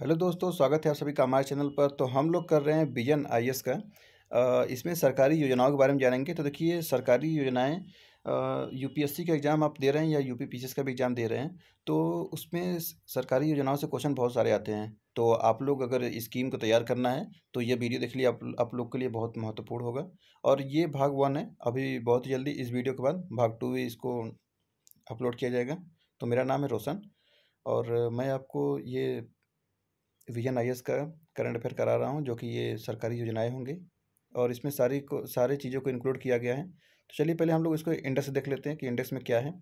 hello दोस्तों स्वागत है आप सभी का हमारे चैनल पर तो हम लोग कर रहे हैं विजन आईएएस का इसमें सरकारी योजनाओं के बारे में जानेंगे तो देखिए सरकारी योजनाएं यूपीएससी का एग्ज़ाम आप दे रहे हैं या यूपी पीसीएस का भी एग्ज़ाम दे रहे हैं तो उसमें सरकारी योजनाओं से क्वेश्चन बहुत सारे आते हैं तो आप लोग अगर स्कीम को तैयार करना है तो ये वीडियो देख लीजिए आप आप लोग के लिए बहुत महत्वपूर्ण होगा और ये भाग वन है अभी बहुत ही जल्दी इस वीडियो के बाद भाग टू भी इसको अपलोड किया जाएगा तो मेरा नाम है रोशन और मैं आपको ये विजन आई का करंट अफेयर करा रहा हूँ जो कि ये सरकारी योजनाएँ होंगी और इसमें सारी को सारे चीज़ों को इंक्लूड किया गया है तो चलिए पहले हम लोग इसको इंडेक्स देख लेते हैं कि इंडेक्स में क्या है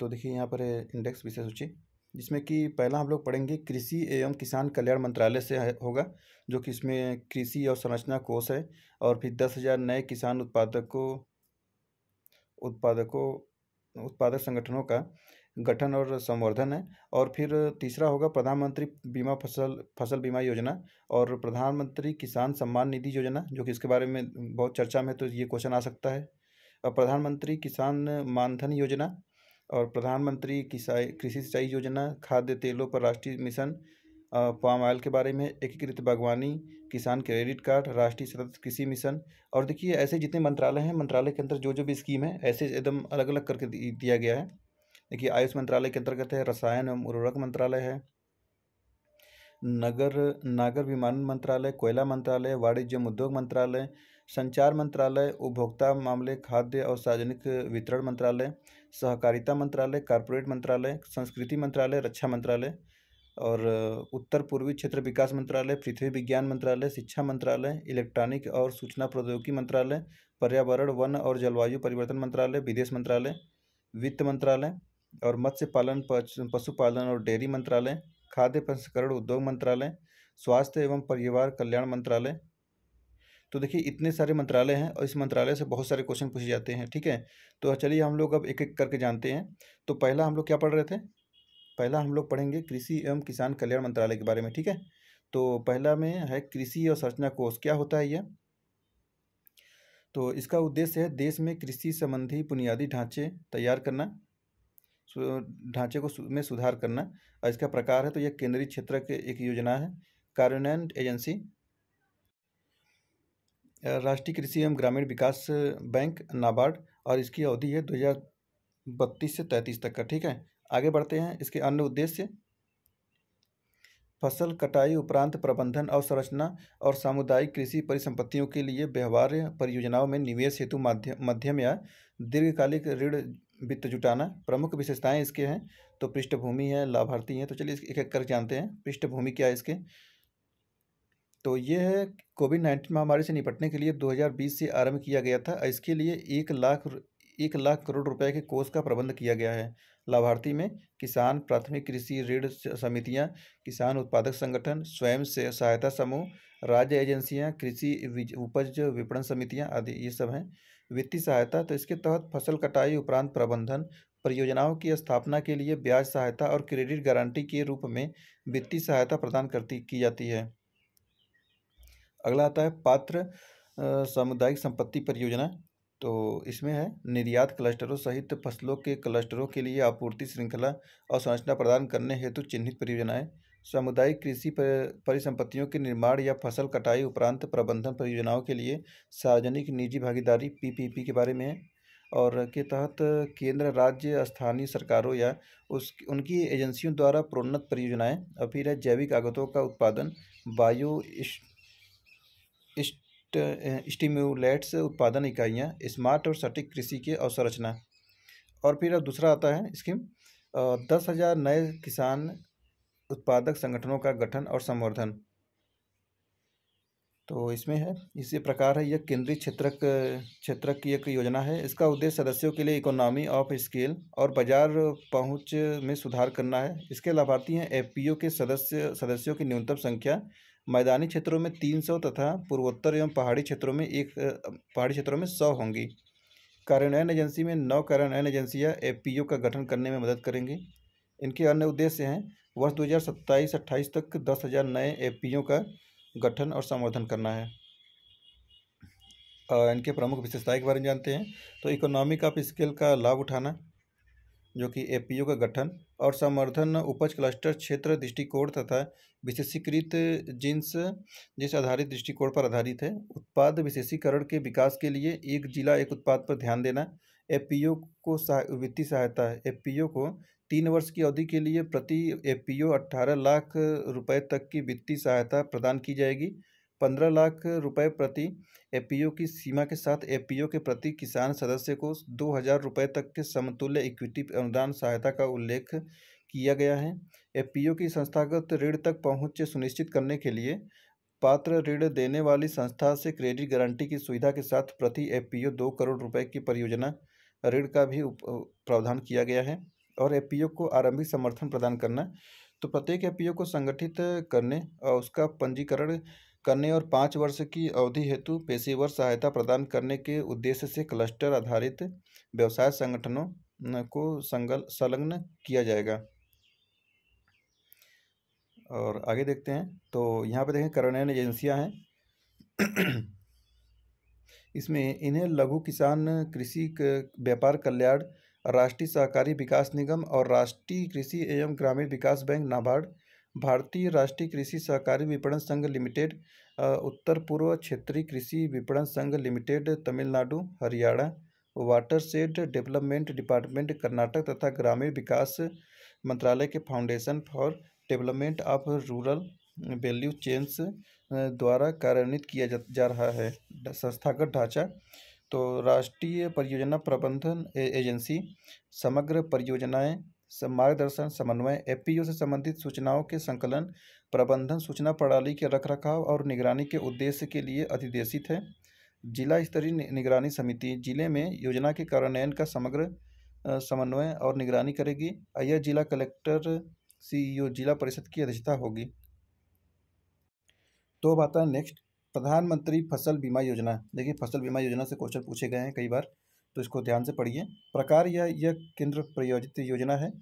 तो देखिए यहाँ पर है इंडेक्स विशेष सूची जिसमें कि पहला हम लोग पढ़ेंगे कृषि एवं किसान कल्याण मंत्रालय से होगा जो कि इसमें कृषि और संरचना कोष है और फिर दस हज़ार नए किसान उत्पादकों उत्पादकों उत्पादक संगठनों का गठन और संवर्धन है और फिर तीसरा होगा प्रधानमंत्री बीमा फसल फसल बीमा योजना और प्रधानमंत्री किसान सम्मान निधि योजना जो कि इसके बारे में बहुत चर्चा में तो ये क्वेश्चन आ सकता है और प्रधानमंत्री किसान मानधन योजना और प्रधानमंत्री कृषि सिंचाई योजना खाद्य तेलों पर राष्ट्रीय मिशन पाम ऑयल के बारे में एकीकृत बागवानी किसान क्रेडिट कार्ड राष्ट्रीय सतत कृषि मिशन और देखिए ऐसे जितने मंत्रालय हैं मंत्रालय के अंदर जो जो भी स्कीम है ऐसे एकदम अलग अलग करके दिया गया है देखिए आयुष मंत्रालय के अंतर्गत है रसायन एवं उर्वरक मंत्रालय है नगर नागर विमान मंत्रालय कोयला मंत्रालय वाणिज्य उद्योग मंत्रालय संचार मंत्रालय उपभोक्ता मामले खाद्य और सार्वजनिक वितरण मंत्रालय सहकारिता मंत्रालय कॉरपोरेट मंत्रालय संस्कृति मंत्रालय रक्षा मंत्रालय और उत्तर पूर्वी क्षेत्र विकास मंत्रालय पृथ्वी विज्ञान मंत्रालय शिक्षा मंत्रालय इलेक्ट्रॉनिक और सूचना प्रौद्योगिकी मंत्रालय पर्यावरण वन और जलवायु परिवर्तन मंत्रालय विदेश मंत्रालय वित्त मंत्रालय और मत्स्य पालन पशुपालन और डेयरी मंत्रालय खाद्य प्रसंस्करण उद्योग मंत्रालय स्वास्थ्य एवं परिवार कल्याण मंत्रालय तो देखिए इतने सारे मंत्रालय हैं और इस मंत्रालय से बहुत सारे क्वेश्चन पूछे जाते हैं ठीक है तो चलिए हम लोग अब एक एक करके जानते हैं तो पहला हम लोग क्या पढ़ रहे थे पहला हम लोग पढ़ेंगे कृषि एवं किसान कल्याण मंत्रालय के बारे में ठीक है तो पहला में है कृषि और संरचना कोष क्या होता है यह तो इसका उद्देश्य है देश में कृषि संबंधी बुनियादी ढांचे तैयार करना ढांचे को में सुधार करना और इसका प्रकार है तो यह केंद्रीय क्षेत्र के एक योजना है कार्यान्वयन एजेंसी राष्ट्रीय कृषि एवं ग्रामीण विकास बैंक नाबार्ड और इसकी अवधि है दो हज़ार बत्तीस से तैंतीस तक का ठीक है आगे बढ़ते हैं इसके अन्य उद्देश्य फसल कटाई उपरांत प्रबंधन अवसंरचना और, और सामुदायिक कृषि परिसंपत्तियों के लिए व्यवहार्य परियोजनाओं में निवेश हेतु माध्यम मध्यम या दीर्घकालिक ऋण वित्त जुटाना प्रमुख विशेषताएं इसके हैं तो पृष्ठभूमि है लाभार्थी हैं तो चलिए एक एक कर जानते हैं पृष्ठभूमि क्या है इसके तो ये है कोविड नाइन्टीन महामारी से निपटने के लिए 2020 से आरंभ किया गया था इसके लिए एक लाख एक लाख करोड़ रुपए के कोष का प्रबंध किया गया है लाभार्थी में किसान प्राथमिक कृषि ऋण समितियां, किसान उत्पादक संगठन स्वयं से सहायता समूह राज्य एजेंसियां, कृषि उपज विपणन समितियां आदि ये सब हैं वित्तीय सहायता तो इसके तहत फसल कटाई उपरांत प्रबंधन परियोजनाओं की स्थापना के लिए ब्याज सहायता और क्रेडिट गारंटी के रूप में वित्तीय सहायता प्रदान करती की जाती है अगला आता है पात्र सामुदायिक संपत्ति परियोजना तो इसमें है निर्यात क्लस्टरों सहित फसलों के क्लस्टरों के लिए आपूर्ति श्रृंखला और संरचना प्रदान करने हेतु चिन्हित परियोजनाएं सामुदायिक कृषि परिसंपत्तियों के निर्माण या फसल कटाई उपरांत प्रबंधन परियोजनाओं के लिए सार्वजनिक निजी भागीदारी पीपीपी के बारे में है और के तहत केंद्र राज्य स्थानीय सरकारों या उस उनकी एजेंसियों द्वारा प्रोन्नत परियोजनाएं और फिर है जैविक आगतों का उत्पादन बायो इस्ट, उत्पादन इकाइयाँ स्मार्ट और सटीक कृषि के अवसंरचना और फिर अब दूसरा आता है स्कीम दस हज़ार नए किसान उत्पादक संगठनों का गठन और संवर्धन तो इसमें है इसी प्रकार है यह केंद्रीय क्षेत्रक क्षेत्रक की एक योजना है इसका उद्देश्य सदस्यों के लिए इकोनॉमी ऑफ स्केल और बाजार पहुंच में सुधार करना है इसके लाभार्थी हैं एफपीओ के सदस्य सदस्यों की न्यूनतम संख्या मैदानी क्षेत्रों में तीन सौ तथा पूर्वोत्तर एवं पहाड़ी क्षेत्रों में एक पहाड़ी क्षेत्रों में सौ होंगी कार्यान्वयन एजेंसी में नौ कार्यान्वयन एजेंसियाँ एफ का गठन करने में मदद करेंगी इनके अन्य उद्देश्य हैं वर्ष 2027-28 तक 10,000 नए एपीओ का गठन और संवर्धन करना है इनके प्रमुख विशेषताएं के बारे में जानते हैं तो इकोनॉमिक ऑफ स्केल का लाभ उठाना जो कि ए का गठन और समर्थन उपज क्लस्टर क्षेत्र दृष्टिकोण तथा विशेषीकृत जींस जिस आधारित दृष्टिकोण पर आधारित है उत्पाद विशेषीकरण के विकास के लिए एक जिला एक उत्पाद पर ध्यान देना एफ को सहाय वित्तीय सहायता है एफ को तीन वर्ष की अवधि के लिए प्रति ए पी लाख रुपए तक की वित्तीय सहायता प्रदान की जाएगी पंद्रह लाख रुपए प्रति एपीओ की सीमा के साथ एपीओ के प्रति किसान सदस्य को दो हजार रुपये तक के समतुल्य इक्विटी अनुदान सहायता का उल्लेख किया गया है एपीओ की संस्थागत ऋण तक पहुंच सुनिश्चित करने के लिए पात्र ऋण देने वाली संस्था से क्रेडिट गारंटी की सुविधा के साथ प्रति एपीओ दो करोड़ रुपए की परियोजना ऋण का भी प्रावधान किया गया है और एपीओ को आरंभिक समर्थन प्रदान करना तो प्रत्येक एपीओ को संगठित करने और उसका पंजीकरण करने और पाँच वर्ष की अवधि हेतु पेशेवर सहायता प्रदान करने के उद्देश्य से क्लस्टर आधारित व्यवसाय संगठनों को संगल संलग्न किया जाएगा और आगे देखते हैं तो यहाँ पे देखें करणयन एजेंसियाँ हैं इसमें इन्हें लघु किसान कृषि व्यापार कल्याण राष्ट्रीय सहकारी विकास निगम और राष्ट्रीय कृषि एवं ग्रामीण विकास बैंक नाबार्ड भारतीय राष्ट्रीय कृषि सहकारी विपणन संघ लिमिटेड उत्तर पूर्व क्षेत्रीय कृषि विपणन संघ limited Tamil Nadu Haryana watershed development department Karnataka तथा ग्रामीण विकास मंत्रालय के foundation for development of rural value chains द्वारा कार्यान्वित किया जा, जा रहा है संस्थागत ढांचा तो राष्ट्रीय परियोजना प्रबंधन एजेंसी समग्र परियोजनाएं मार्गदर्शन समन्वय एफपीओ से संबंधित सूचनाओं के संकलन प्रबंधन सूचना प्रणाली के रखरखाव और निगरानी के उद्देश्य के लिए अधिदेशित है जिला स्तरीय निगरानी समिति जिले में योजना के कार्यान्वयन का समग्र समन्वय और निगरानी करेगी यह जिला कलेक्टर सीईओ जिला परिषद की अध्यक्षता होगी तो बात नेक्स्ट प्रधानमंत्री फसल बीमा योजना देखिए फसल बीमा योजना से क्वेश्चन पूछे गए हैं कई बार तो इसको ध्यान से पढ़िए प्रकार या यह केंद्र प्रायोजित योजना है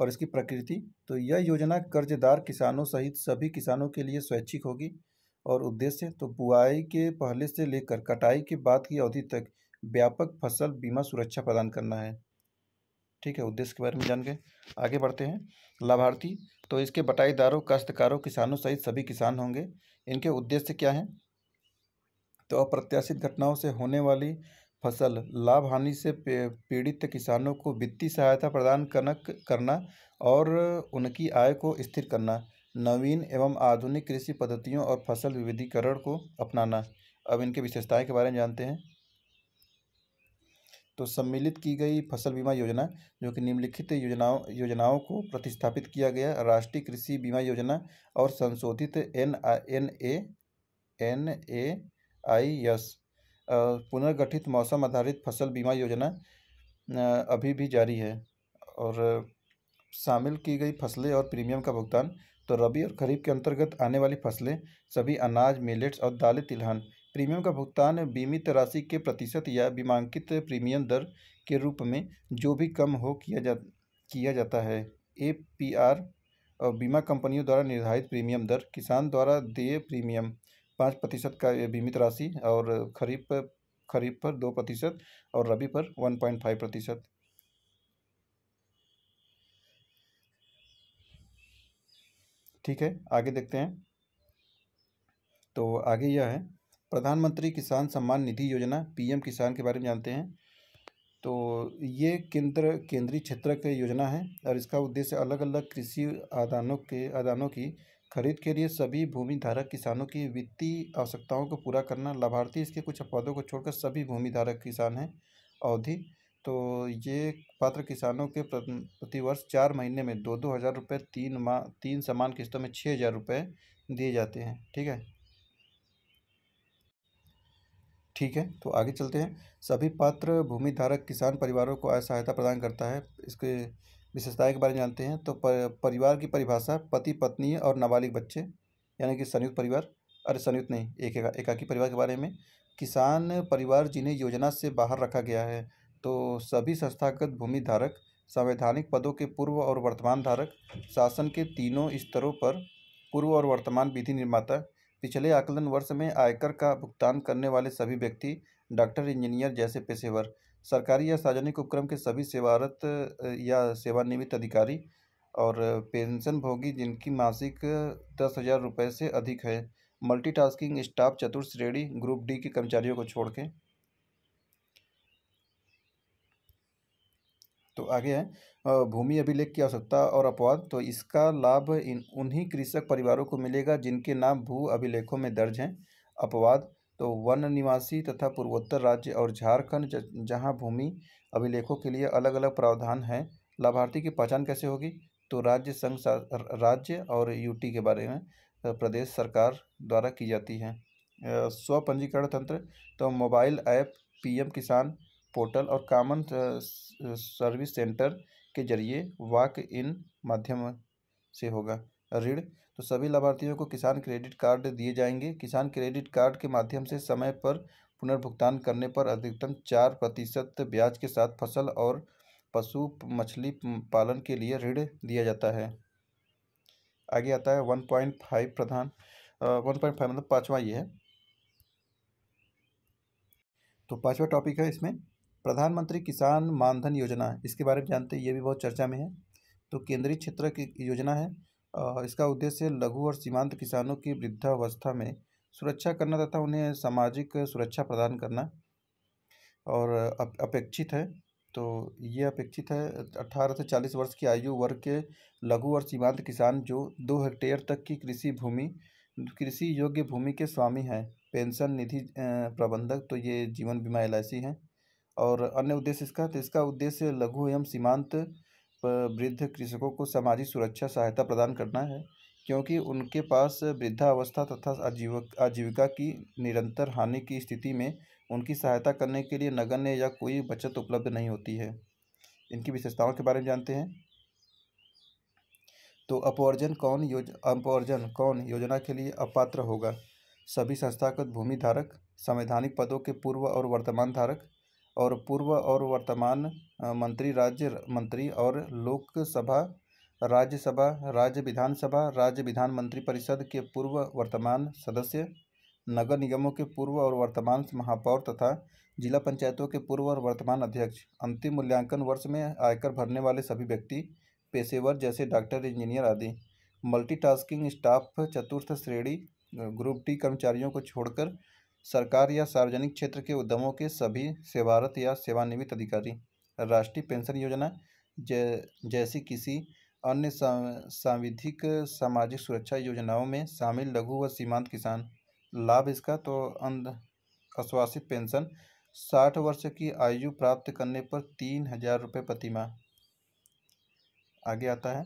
और इसकी प्रकृति तो यह योजना कर्जदार किसानों सहित सभी किसानों के लिए स्वैच्छिक होगी और उद्देश्य तो बुआई के पहले से लेकर कटाई के बाद की अवधि तक व्यापक फसल बीमा सुरक्षा प्रदान करना है ठीक है उद्देश्य के बारे में जान गए आगे बढ़ते हैं लाभार्थी तो इसके बटाईदारों काश्तकारों किसानों सहित सभी किसान होंगे इनके उद्देश्य क्या हैं तो अप्रत्याशित घटनाओं से होने वाली फसल लाभ हानि से पीड़ित किसानों को वित्तीय सहायता प्रदान करना और उनकी आय को स्थिर करना नवीन एवं आधुनिक कृषि पद्धतियों और फसल विविधीकरण को अपनाना अब इनकी विशेषताएं के बारे में जानते हैं तो सम्मिलित की गई फसल बीमा योजना जो कि निम्नलिखित योजनाओं योजनाओं को प्रतिस्थापित किया गया राष्ट्रीय कृषि बीमा योजना और संशोधित N N A N A I S पुनर्गठित मौसम आधारित फसल बीमा योजना अभी भी जारी है और शामिल की गई फसलें और प्रीमियम का भुगतान तो रबी और खरीफ के अंतर्गत आने वाली फसलें सभी अनाज मिलेट्स और दालें तिलहन प्रीमियम का भुगतान बीमित राशि के प्रतिशत या बीमांकित प्रीमियम दर के रूप में जो भी कम हो किया जा किया जाता है ए पी आर और बीमा कंपनियों द्वारा निर्धारित प्रीमियम दर किसान द्वारा दिए प्रीमियम पाँच प्रतिशत का ये बीमित राशि और खरीफ पर खरीफ पर दो प्रतिशत और रबी पर वन पॉइंट फाइव प्रतिशत ठीक है आगे देखते हैं तो आगे यह है प्रधानमंत्री किसान सम्मान निधि योजना पीएम किसान के बारे में जानते हैं तो ये केंद्र केंद्रीय क्षेत्र की योजना है और इसका उद्देश्य अलग अलग कृषि आदानों के आदानों की खरीद के लिए सभी भूमि धारक किसानों की वित्तीय आवश्यकताओं को पूरा करना लाभार्थी इसके कुछ अपवादों को छोड़कर सभी भूमिधारक किसान हैं अवधि तो ये पात्र किसानों के प्रतिवर्ष चार महीने में दो दो हज़ार रुपये तीन माह तीन समान किस्तों में छः हज़ार रुपये दिए जाते हैं ठीक है ठीक है तो आगे चलते हैं सभी पात्र भूमिधारक किसान परिवारों को आय सहायता प्रदान करता है इसके विशेषताएं के बारे में जानते हैं तो पर, परिवार की परिभाषा पति पत्नी और नाबालिग बच्चे यानी कि संयुक्त परिवार अरे संयुक्त नहीं एक एकाकी परिवार के बारे में किसान परिवार जिन्हें योजना से बाहर रखा गया है तो सभी संस्थागत भूमि धारक संवैधानिक पदों के पूर्व और वर्तमान धारक शासन के तीनों स्तरों पर पूर्व और वर्तमान विधि निर्माता पिछले आकलन वर्ष में आयकर का भुगतान करने वाले सभी व्यक्ति डॉक्टर इंजीनियर जैसे पेशेवर सरकारी या सार्वजनिक उपक्रम के सभी सेवारत या सेवानिवृत्त अधिकारी और पेंशन भोगी जिनकी मासिक दस हज़ार रुपये से अधिक है मल्टीटास्किंग स्टाफ चतुर्थ श्रेणी ग्रुप डी के कर्मचारियों को छोड़ के तो आगे है भूमि अभिलेख की आवश्यकता और अपवाद तो इसका लाभ इन उन्हीं कृषक परिवारों को मिलेगा जिनके नाम भू अभिलेखों में दर्ज हैं अपवाद तो वन निवासी तथा पूर्वोत्तर राज्य और झारखंड जहाँ भूमि अभिलेखों के लिए अलग अलग प्रावधान हैं लाभार्थी की पहचान कैसे होगी तो राज्य संघ राज्य और यूटी के बारे में प्रदेश सरकार द्वारा की जाती है स्व पंजीकरण तंत्र तो mobile app PM Kisan portal और कॉमन सर्विस सेंटर के जरिए वाक इन माध्यम से होगा ऋण तो सभी लाभार्थियों को किसान क्रेडिट कार्ड दिए जाएंगे किसान क्रेडिट कार्ड के माध्यम से समय पर पुनर्भुगतान करने पर अधिकतम चार प्रतिशत ब्याज के साथ फसल और पशु मछली पालन के लिए ऋण दिया जाता है आगे आता है वन पॉइंट फाइव प्रधान वन पॉइंट फाइव मतलब पाँचवा ये है तो पाँचवा टॉपिक है इसमें प्रधानमंत्री किसान मानधन योजना इसके बारे में जानते हैं ये भी बहुत चर्चा में है तो केंद्रीय क्षेत्र की योजना है इसका उद्देश्य लघु और सीमांत किसानों की वृद्धावस्था में सुरक्षा करना तथा उन्हें सामाजिक सुरक्षा प्रदान करना और अपेक्षित है तो ये अपेक्षित है अठारह से चालीस वर्ष की आयु वर्ग के लघु और सीमांत किसान जो दो हेक्टेयर तक की कृषि भूमि कृषि योग्य भूमि के स्वामी हैं पेंशन निधि प्रबंधक तो ये जीवन बीमा एल हैं और अन्य उद्देश्य इसका तो इसका उद्देश्य लघु एवं सीमांत वृद्ध कृषकों को सामाजिक सुरक्षा सहायता प्रदान करना है क्योंकि उनके पास वृद्धावस्था तथा आजीव आजीविका की निरंतर हानि की स्थिति में उनकी सहायता करने के लिए नगण्य या कोई बचत उपलब्ध नहीं होती है इनकी विशेषताओं के बारे में जानते हैं तो अपवर्जन कौन योज अपवर्जन कौन योजना के लिए अपात्र होगा सभी संस्थागत भूमि धारक संवैधानिक पदों के पूर्व और वर्तमान धारक और पूर्व और वर्तमान मंत्री राज्य मंत्री और लोकसभा राज्यसभा राज्य विधानसभा राज्य विधान मंत्री परिषद के पूर्व वर्तमान सदस्य नगर निगमों के पूर्व और वर्तमान महापौर तथा जिला पंचायतों के पूर्व और वर्तमान अध्यक्ष अंतिम मूल्यांकन वर्ष में आयकर भरने वाले सभी व्यक्ति पेशेवर जैसे डॉक्टर इंजीनियर आदि मल्टीटास्किंग स्टाफ चतुर्थ श्रेणी ग्रुप डी कर्मचारियों को छोड़कर सरकार या सार्वजनिक क्षेत्र के उद्यमों के सभी सेवारत या सेवानिवृत्त अधिकारी राष्ट्रीय पेंशन योजना जै, जैसी किसी अन्य सांविधिक सामाजिक सुरक्षा योजनाओं में शामिल लघु व सीमांत किसान लाभ इसका तो अंध अश्वासित पेंशन साठ वर्ष की आयु प्राप्त करने पर तीन हजार रुपये प्रतिमा आगे आता है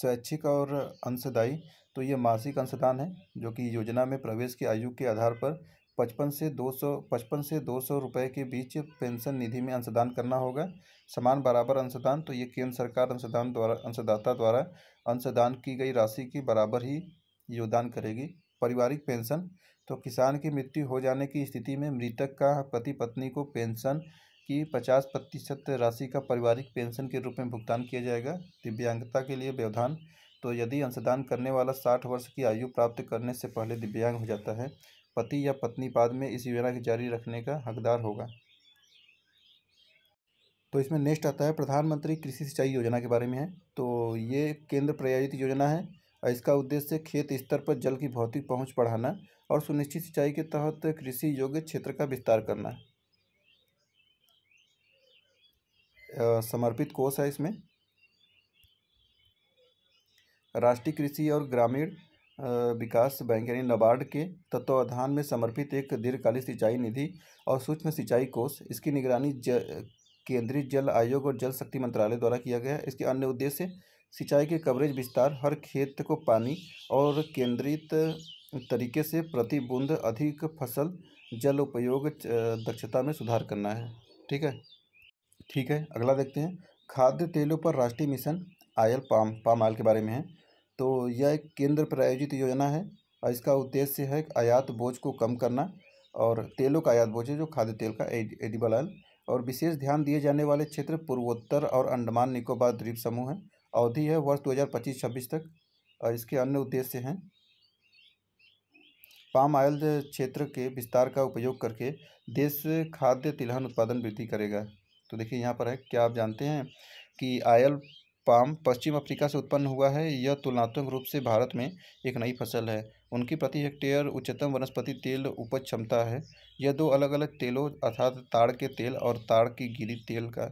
स्वैच्छिक और अंशदायी तो ये मासिक अंशदान है जो कि योजना में प्रवेश की आयु के आधार पर पचपन से दो सौ पचपन से दो सौ रुपये के बीच पेंशन निधि में अंशदान करना होगा समान बराबर अंशदान तो ये केंद्र सरकार अंशदान द्वारा अंशदाता द्वारा अंशदान की गई राशि की बराबर ही योगदान करेगी पारिवारिक पेंशन तो किसान की मृत्यु हो जाने की स्थिति में मृतक का पति पत्नी को पेंशन की पचास प्रतिशत राशि का पारिवारिक पेंशन के रूप में भुगतान किया जाएगा दिव्यांगता के लिए व्यवधान तो यदि अंशदान करने वाला साठ वर्ष की आयु प्राप्त करने से पहले दिव्यांग हो जाता है पति या पत्नी बाद में इस योजना के जारी रखने का हकदार होगा तो इसमें नेक्स्ट आता है प्रधानमंत्री कृषि सिंचाई योजना के बारे में है तो ये केंद्र प्रायोजित योजना है और इसका उद्देश्य खेत स्तर पर जल की भौतिक पहुंच बढ़ाना और सुनिश्चित सिंचाई के तहत कृषि योग्य क्षेत्र का विस्तार करना समर्पित कोष है इसमें राष्ट्रीय कृषि और ग्रामीण विकास बैंक यानी नबार्ड के तत्वाधान में समर्पित एक दीर्घकालीन सिंचाई निधि और सूक्ष्म सिंचाई कोष इसकी निगरानी ज केंद्रीय जल आयोग और जल शक्ति मंत्रालय द्वारा किया गया इसके अन्य उद्देश्य सिंचाई के कवरेज विस्तार हर खेत को पानी और केंद्रित तरीके से प्रति बूंद अधिक फसल जल उपयोग दक्षता में सुधार करना है ठीक है ठीक है अगला देखते हैं खाद्य तेलों पर राष्ट्रीय mission oil palm palm oil के बारे में है तो यह एक केंद्र प्रायोजित योजना है और इसका उद्देश्य है आयात बोझ को कम करना और तेलों का आयात बोझ है जो खाद्य तेल का एडिबल ऑयल और विशेष ध्यान दिए जाने वाले क्षेत्र पूर्वोत्तर और अंडमान निकोबार द्वीप समूह है अवधि है वर्ष दो हज़ार तक और इसके अन्य उद्देश्य हैं पाम ऑयल क्षेत्र के विस्तार का उपयोग करके देश खाद्य तिलहन उत्पादन वृद्धि करेगा तो देखिए यहाँ पर है क्या आप जानते हैं कि आयल पाम पश्चिम अफ्रीका से उत्पन्न हुआ है यह तुलनात्मक रूप से भारत में एक नई फसल है उनकी प्रति हेक्टेयर उच्चतम वनस्पति तेल उपज क्षमता है यह दो अलग अलग तेलों अर्थात ताड़ के तेल और ताड़ की गिरी तेल का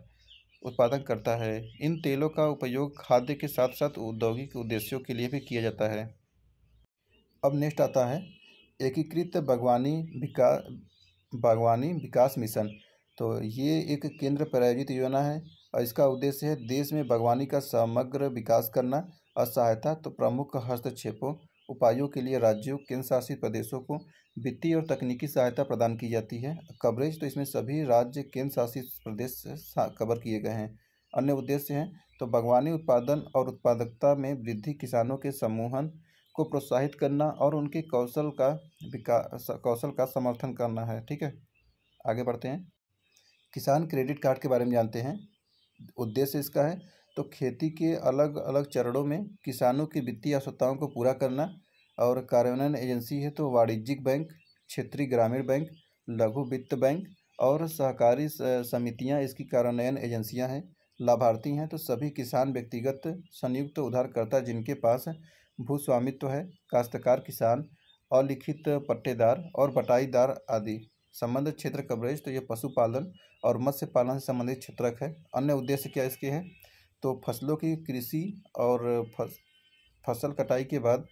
उत्पादन करता है इन तेलों का उपयोग खाद्य के साथ साथ औद्योगिक उद्देश्यों के लिए भी किया जाता है अब नेक्स्ट आता है एकीकृत बागवानी विकास बागवानी विकास मिशन तो ये एक केंद्र प्रायोजित योजना है और इसका उद्देश्य है देश में बागवानी का समग्र विकास करना और सहायता तो प्रमुख हस्तक्षेपों उपायों के लिए राज्यों केंद्र शासित प्रदेशों को वित्तीय और तकनीकी सहायता प्रदान की जाती है कवरेज तो इसमें सभी राज्य केंद्र शासित प्रदेश कवर किए गए हैं अन्य उद्देश्य हैं तो बागवानी उत्पादन और उत्पादकता में वृद्धि किसानों के समूहन को प्रोत्साहित करना और उनके कौशल का विकास कौशल का समर्थन करना है ठीक है आगे बढ़ते हैं किसान क्रेडिट कार्ड के बारे में जानते हैं उद्देश्य इसका है तो खेती के अलग अलग चरणों में किसानों की वित्तीय आवश्यकताओं को पूरा करना और कार्यान्वयन एजेंसी है तो वाणिज्यिक बैंक क्षेत्रीय ग्रामीण बैंक लघु वित्त बैंक और सहकारी समितियां इसकी कार्यान्वयन एजेंसियां हैं लाभार्थी हैं तो सभी किसान व्यक्तिगत संयुक्त उधारकर्ता जिनके पास भूस्वामित्व है काश्तकार किसान अलिखित पट्टेदार और बटाईदार आदि संबंधित क्षेत्र कवरेज तो ये पशुपालन और मत्स्य पालन से संबंधित क्षेत्रक है अन्य उद्देश्य क्या इसके हैं तो फसलों की कृषि और फस, फसल कटाई के बाद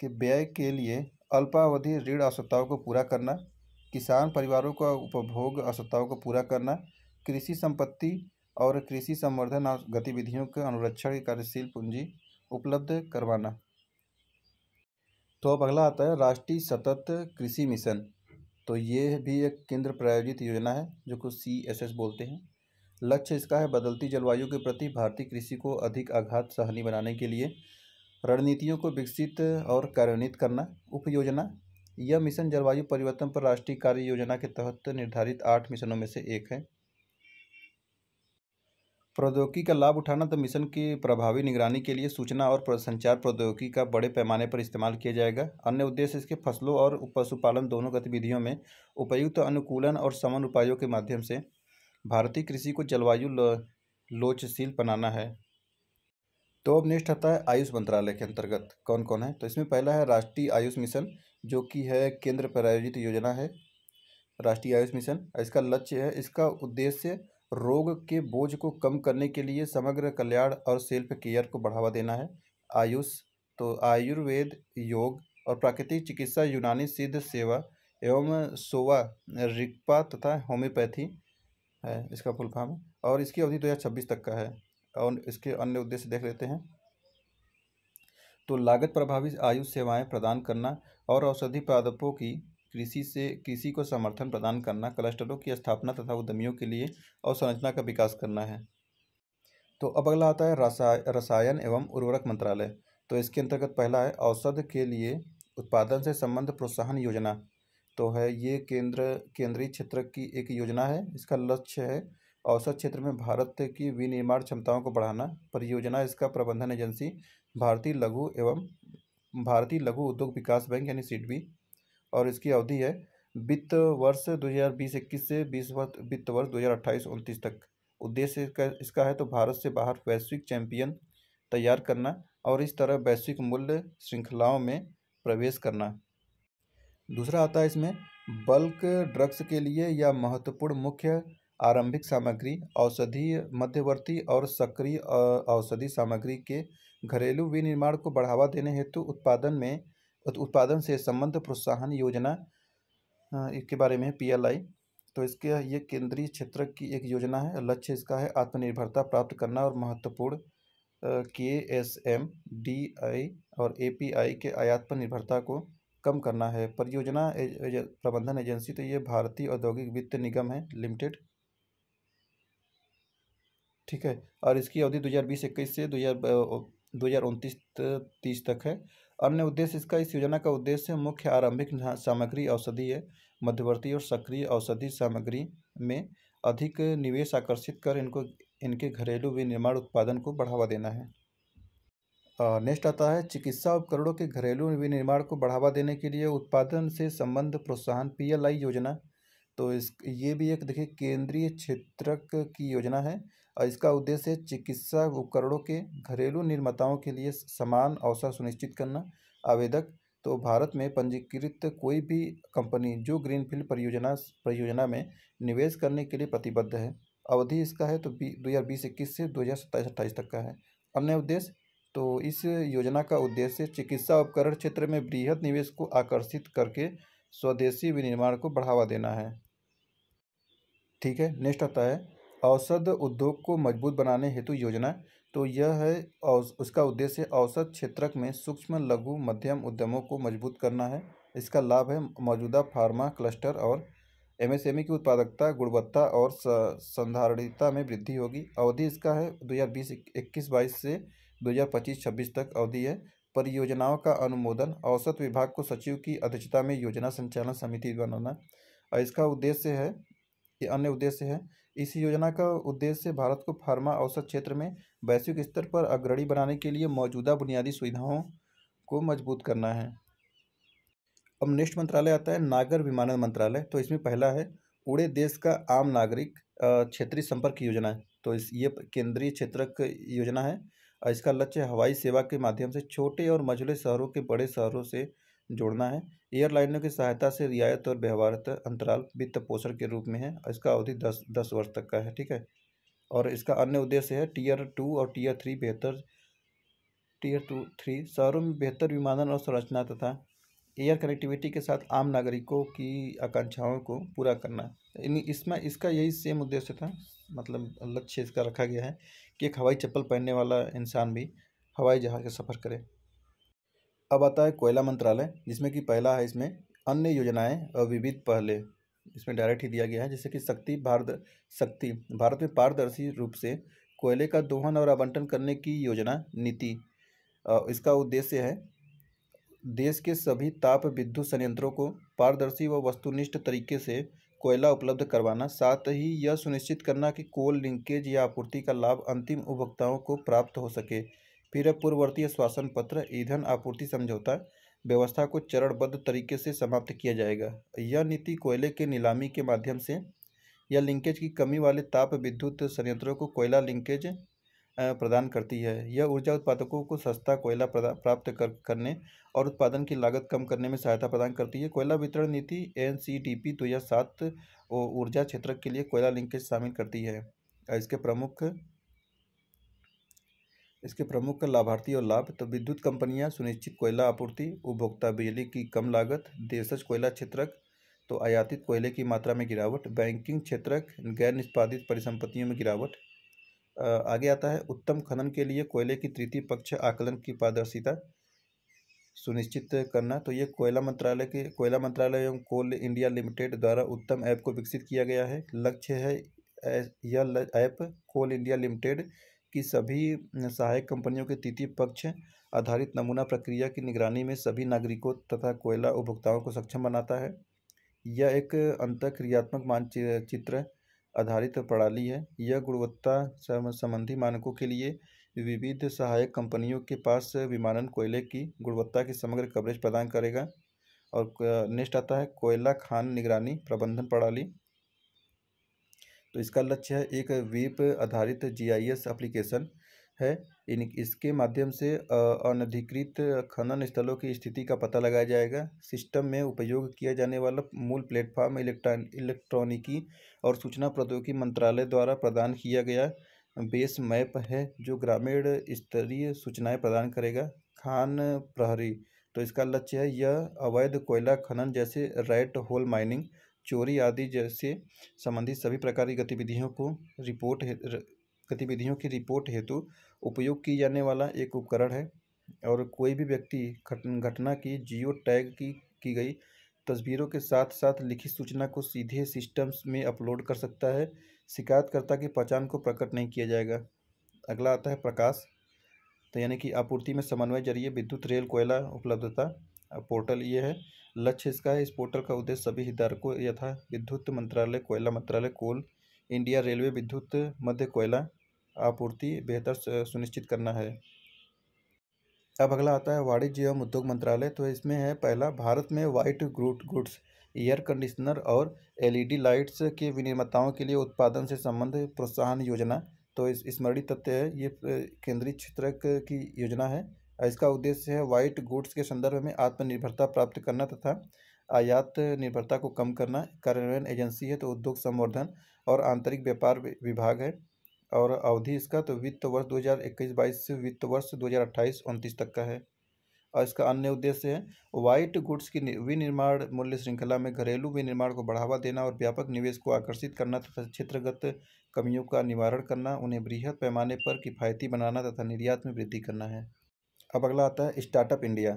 के व्यय के लिए अल्पावधि ऋण आवश्यकताओं को पूरा करना किसान परिवारों का उपभोग आवश्यकताओं को पूरा करना कृषि संपत्ति और कृषि संवर्धन गतिविधियों के अनुरक्षण कार्यशील पूंजी उपलब्ध करवाना तो अब अगला आता है राष्ट्रीय सतत कृषि मिशन तो ये भी एक केंद्र प्रायोजित योजना है जो कुछ सी एस एस बोलते हैं लक्ष्य इसका है बदलती जलवायु के प्रति भारतीय कृषि को अधिक आघात सहनी बनाने के लिए रणनीतियों को विकसित और कार्यान्वित करना उप योजना यह मिशन जलवायु परिवर्तन पर राष्ट्रीय कार्य योजना के तहत निर्धारित आठ मिशनों में से एक है प्रौद्योगिकी का लाभ उठाना तो मिशन की प्रभावी निगरानी के लिए सूचना और संचार प्रौद्योगिकी का बड़े पैमाने पर इस्तेमाल किया जाएगा अन्य उद्देश्य इसके फसलों और पशुपालन दोनों गतिविधियों में उपयुक्त अनुकूलन और समन उपायों के माध्यम से भारतीय कृषि को जलवायु लो, लोचशील बनाना है तो अब नेक्स्ट आता है आयुष मंत्रालय के अंतर्गत कौन कौन है तो इसमें पहला है राष्ट्रीय आयुष मिशन जो कि है केंद्र प्रायोजित योजना है राष्ट्रीय आयुष मिशन इसका लक्ष्य है इसका उद्देश्य रोग के बोझ को कम करने के लिए समग्र कल्याण और सेल्फ केयर को बढ़ावा देना है आयुष तो आयुर्वेद योग और प्राकृतिक चिकित्सा यूनानी सिद्ध सेवा एवं सोवा रिक्पा तथा होम्योपैथी है इसका फुल फॉर्म और इसकी अवधि दो हज़ार छब्बीस तक का है और इसके अन्य उद्देश्य देख लेते हैं तो लागत प्रभावी आयुष सेवाएं प्रदान करना और औषधि पादपों की कृषि से कृषि को समर्थन प्रदान करना क्लस्टरों की स्थापना तथा उद्यमियों के लिए अवसंरचना का विकास करना है तो अब अगला आता है रसायन एवं उर्वरक मंत्रालय तो इसके अंतर्गत पहला है औषध के लिए उत्पादन से संबंध प्रोत्साहन योजना तो है ये केंद्र केंद्रीय क्षेत्र की एक योजना है इसका लक्ष्य है औसत क्षेत्र में भारत की विनिर्माण क्षमताओं को बढ़ाना परियोजना इसका प्रबंधन एजेंसी भारतीय लघु एवं भारतीय लघु उद्योग विकास बैंक यानी सीडबी और इसकी अवधि है वित्त वर्ष बीस इक्कीस से बीस वर्ष वित्त वर्ष 2028-29 तक उद्देश्य इसका इसका है तो भारत से बाहर वैश्विक चैंपियन तैयार करना और इस तरह वैश्विक मूल्य श्रृंखलाओं में प्रवेश करना दूसरा आता है इसमें बल्क ड्रग्स के लिए या महत्वपूर्ण मुख्य आरंभिक सामग्री औषधि मध्यवर्ती और सक्रिय औषधि सामग्री के घरेलू विनिर्माण को बढ़ावा देने हेतु उत्पादन में उत्पादन से संबंध प्रोत्साहन योजना के बारे में पी एल आई तो इसके ये केंद्रीय क्षेत्र की एक योजना है लक्ष्य इसका है आत्मनिर्भरता प्राप्त करना और महत्वपूर्ण के एस एम डी आई और ए पी आई के आयात पर निर्भरता को कम करना है परियोजना एज, प्रबंधन एजेंसी तो ये भारतीय औद्योगिक वित्त निगम है लिमिटेड ठीक है और इसकी अवधि दो हज़ार बीस इक्कीस से दो हज़ार दो हज़ार उनतीस तीस तक है अन्य उद्देश्य इसका इस योजना का उद्देश्य मुख्य आरंभिक सामग्री औषधीय मध्यवर्ती और सक्रिय औषधि सामग्री में अधिक निवेश आकर्षित कर इनको इनके घरेलू विनिर्माण उत्पादन को बढ़ावा देना है नेक्स्ट आता है चिकित्सा उपकरणों के घरेलू विनिर्माण को बढ़ावा देने के लिए उत्पादन से संबंध प्रोत्साहन पीएलआई योजना तो इस ये भी एक देखिए केंद्रीय क्षेत्रक की योजना है और इसका उद्देश्य चिकित्सा उपकरणों के घरेलू निर्माताओं के लिए समान अवसर सुनिश्चित करना आवेदक तो भारत में पंजीकृत कोई भी कंपनी जो ग्रीनफील्ड परियोजना परियोजना में निवेश करने के लिए प्रतिबद्ध है अवधि इसका है तो बी दो हज़ार बीस इक्कीस से दो हज़ार सत्ताईस अट्ठाईस तक का है अन्य उद्देश्य तो इस योजना का उद्देश्य चिकित्सा उपकरण क्षेत्र में बृहद निवेश को आकर्षित करके स्वदेशी विनिर्माण को बढ़ावा देना है ठीक है नेक्स्ट आता है औसत उद्योग को मजबूत बनाने हेतु योजना तो यह है उसका उद्देश्य औसत क्षेत्रक में सूक्ष्म लघु मध्यम उद्यमों को मजबूत करना है इसका लाभ है मौजूदा फार्मा क्लस्टर और एमएसएमई की उत्पादकता गुणवत्ता और संधारणीयता में वृद्धि होगी अवधि इसका है दो हज़ार बीस इक्कीस बाईस से दो हज़ार पच्चीस छब्बीस तक अवधि है परियोजनाओं का अनुमोदन औसत विभाग को सचिव की अध्यक्षता में योजना संचालन समिति बनाना और इसका उद्देश्य है ये अन्य उद्देश्य है इस योजना का उद्देश्य भारत को फार्मा औसत क्षेत्र में वैश्विक स्तर पर अग्रणी बनाने के लिए मौजूदा बुनियादी सुविधाओं को मजबूत करना है अब नेक्स्ट मंत्रालय आता है नागर विमानन मंत्रालय तो इसमें पहला है उड़े देश का आम नागरिक क्षेत्रीय संपर्क योजना है तो इस ये केंद्रीय क्षेत्र योजना है इसका लक्ष्य हवाई सेवा के माध्यम से छोटे और मझले शहरों के बड़े शहरों से जोड़ना है एयरलाइनों की सहायता से रियायत और व्यवहारत अंतराल वित्त पोषण के रूप में है इसका अवधि दस दस वर्ष तक का है ठीक है और इसका अन्य उद्देश्य है टीयर टू और टीयर थ्री बेहतर टीयर टू थ्री शहरों में बेहतर विमानन और संरचना तथा एयर कनेक्टिविटी के साथ आम नागरिकों की आकांक्षाओं को पूरा करना इसमें इसका यही सेम उद्देश्य था मतलब लक्ष्य इसका रखा गया है कि एक हवाई चप्पल पहनने वाला इंसान भी हवाई जहाज़ का सफ़र करे अब आता है कोयला मंत्रालय जिसमें कि पहला है इसमें अन्य योजनाएं और विविध पहले इसमें डायरेक्ट ही दिया गया है जैसे कि शक्ति भारत शक्ति भारत में पारदर्शी रूप से कोयले का दोहन और आवंटन करने की योजना नीति इसका उद्देश्य है देश के सभी ताप विद्युत संयंत्रों को पारदर्शी व वस्तुनिष्ठ तरीके से कोयला उपलब्ध करवाना साथ ही यह सुनिश्चित करना कि कोल लिंकेज या आपूर्ति का लाभ अंतिम उपभोक्ताओं को प्राप्त हो सके फिर पूर्ववर्ती आश्वासन पत्र ईंधन आपूर्ति समझौता व्यवस्था को चरणबद्ध तरीके से समाप्त किया जाएगा यह नीति कोयले के नीलामी के माध्यम से या लिंकेज की कमी वाले ताप विद्युत संयंत्रों को कोयला लिंकेज प्रदान करती है यह ऊर्जा उत्पादकों को सस्ता कोयला प्राप्त कर, करने और उत्पादन की लागत कम करने में सहायता प्रदान करती है कोयला वितरण नीति एन सी डी पी दो हज़ार सात ऊर्जा क्षेत्र के लिए कोयला लिंकेज शामिल करती है इसके प्रमुख इसके प्रमुख लाभार्थी और लाभ तो विद्युत कंपनियां सुनिश्चित कोयला आपूर्ति उपभोक्ता बिजली की कम लागत देशज कोयला क्षेत्रक तो आयातित कोयले की मात्रा में गिरावट बैंकिंग क्षेत्रक गैर निष्पादित परिसंपत्तियों में गिरावट आगे आता है उत्तम खनन के लिए कोयले की तृतीय पक्ष आकलन की पारदर्शिता सुनिश्चित करना तो ये कोयला मंत्रालय के कोयला मंत्रालय एवं कोल इंडिया लिमिटेड द्वारा उत्तम ऐप को विकसित किया गया है लक्ष्य है यह ऐप कोल इंडिया लिमिटेड कि सभी सहायक कंपनियों के तृतीय पक्ष आधारित नमूना प्रक्रिया की निगरानी में सभी नागरिकों तथा कोयला उपभोक्ताओं को सक्षम बनाता है यह एक अंत क्रियात्मक मानचित्र आधारित प्रणाली है यह गुणवत्ता संबंधी मानकों के लिए विविध सहायक कंपनियों के पास विमानन कोयले की गुणवत्ता की समग्र कवरेज प्रदान करेगा और नेक्स्ट आता है कोयला खान निगरानी प्रबंधन प्रणाली तो इसका लक्ष्य है एक वेब आधारित जीआईएस एप्लीकेशन है इन इसके माध्यम से अनधिकृत खनन स्थलों की स्थिति का पता लगाया जाएगा सिस्टम में उपयोग किया जाने वाला मूल प्लेटफॉर्म इलेक्ट्रॉन इलेक्ट्रॉनिकी और सूचना प्रौद्योगिकी मंत्रालय द्वारा प्रदान किया गया बेस मैप है जो ग्रामीण स्तरीय सूचनाएं प्रदान करेगा खान प्रहरी तो इसका लक्ष्य है यह अवैध कोयला खनन जैसे राइट होल माइनिंग चोरी आदि जैसे संबंधित सभी प्रकार की गतिविधियों को रिपोर्ट गतिविधियों की रिपोर्ट हेतु उपयोग की जाने वाला एक उपकरण है और कोई भी व्यक्ति घटना की जियो टैग की की गई तस्वीरों के साथ साथ लिखित सूचना को सीधे सिस्टम्स में अपलोड कर सकता है शिकायतकर्ता की पहचान को प्रकट नहीं किया जाएगा अगला आता है प्रकाश तो यानी कि आपूर्ति में समन्वय जरिए विद्युत रेल कोयला उपलब्धता पोर्टल ये है लक्ष्य इसका है इस पोर्टल का उद्देश्य सभी हितधारकों यथा विद्युत मंत्रालय कोयला मंत्रालय कोल इंडिया रेलवे विद्युत मध्य कोयला आपूर्ति बेहतर सुनिश्चित करना है अब अगला आता है वाणिज्य एवं उद्योग मंत्रालय तो इसमें है पहला भारत में वाइट ग्रूट गुड्स एयर कंडीशनर और एलईडी लाइट्स e के विनिर्माताओं के लिए उत्पादन से संबंध प्रोत्साहन योजना तो इस स्मरणीय तथ्य है ये केंद्रीय क्षेत्र की योजना है इसका उद्देश्य है वाइट गुड्स के संदर्भ में आत्मनिर्भरता प्राप्त करना तथा आयात निर्भरता को कम करना कार्यान्वयन एजेंसी है तो उद्योग संवर्धन और आंतरिक व्यापार विभाग है और अवधि इसका तो वित्त वर्ष 2021 हज़ार से वित्त वर्ष 2028 हज़ार तक का है और इसका अन्य उद्देश्य है वाइट गुड्स की विनिर्माण मूल्य श्रृंखला में घरेलू विनिर्माण को बढ़ावा देना और व्यापक निवेश को आकर्षित करना तथा क्षेत्रगत कमियों का निवारण करना उन्हें बृहद पैमाने पर किफ़ायती बनाना तथा निर्यात में वृद्धि करना है अब अगला आता है स्टार्टअप इंडिया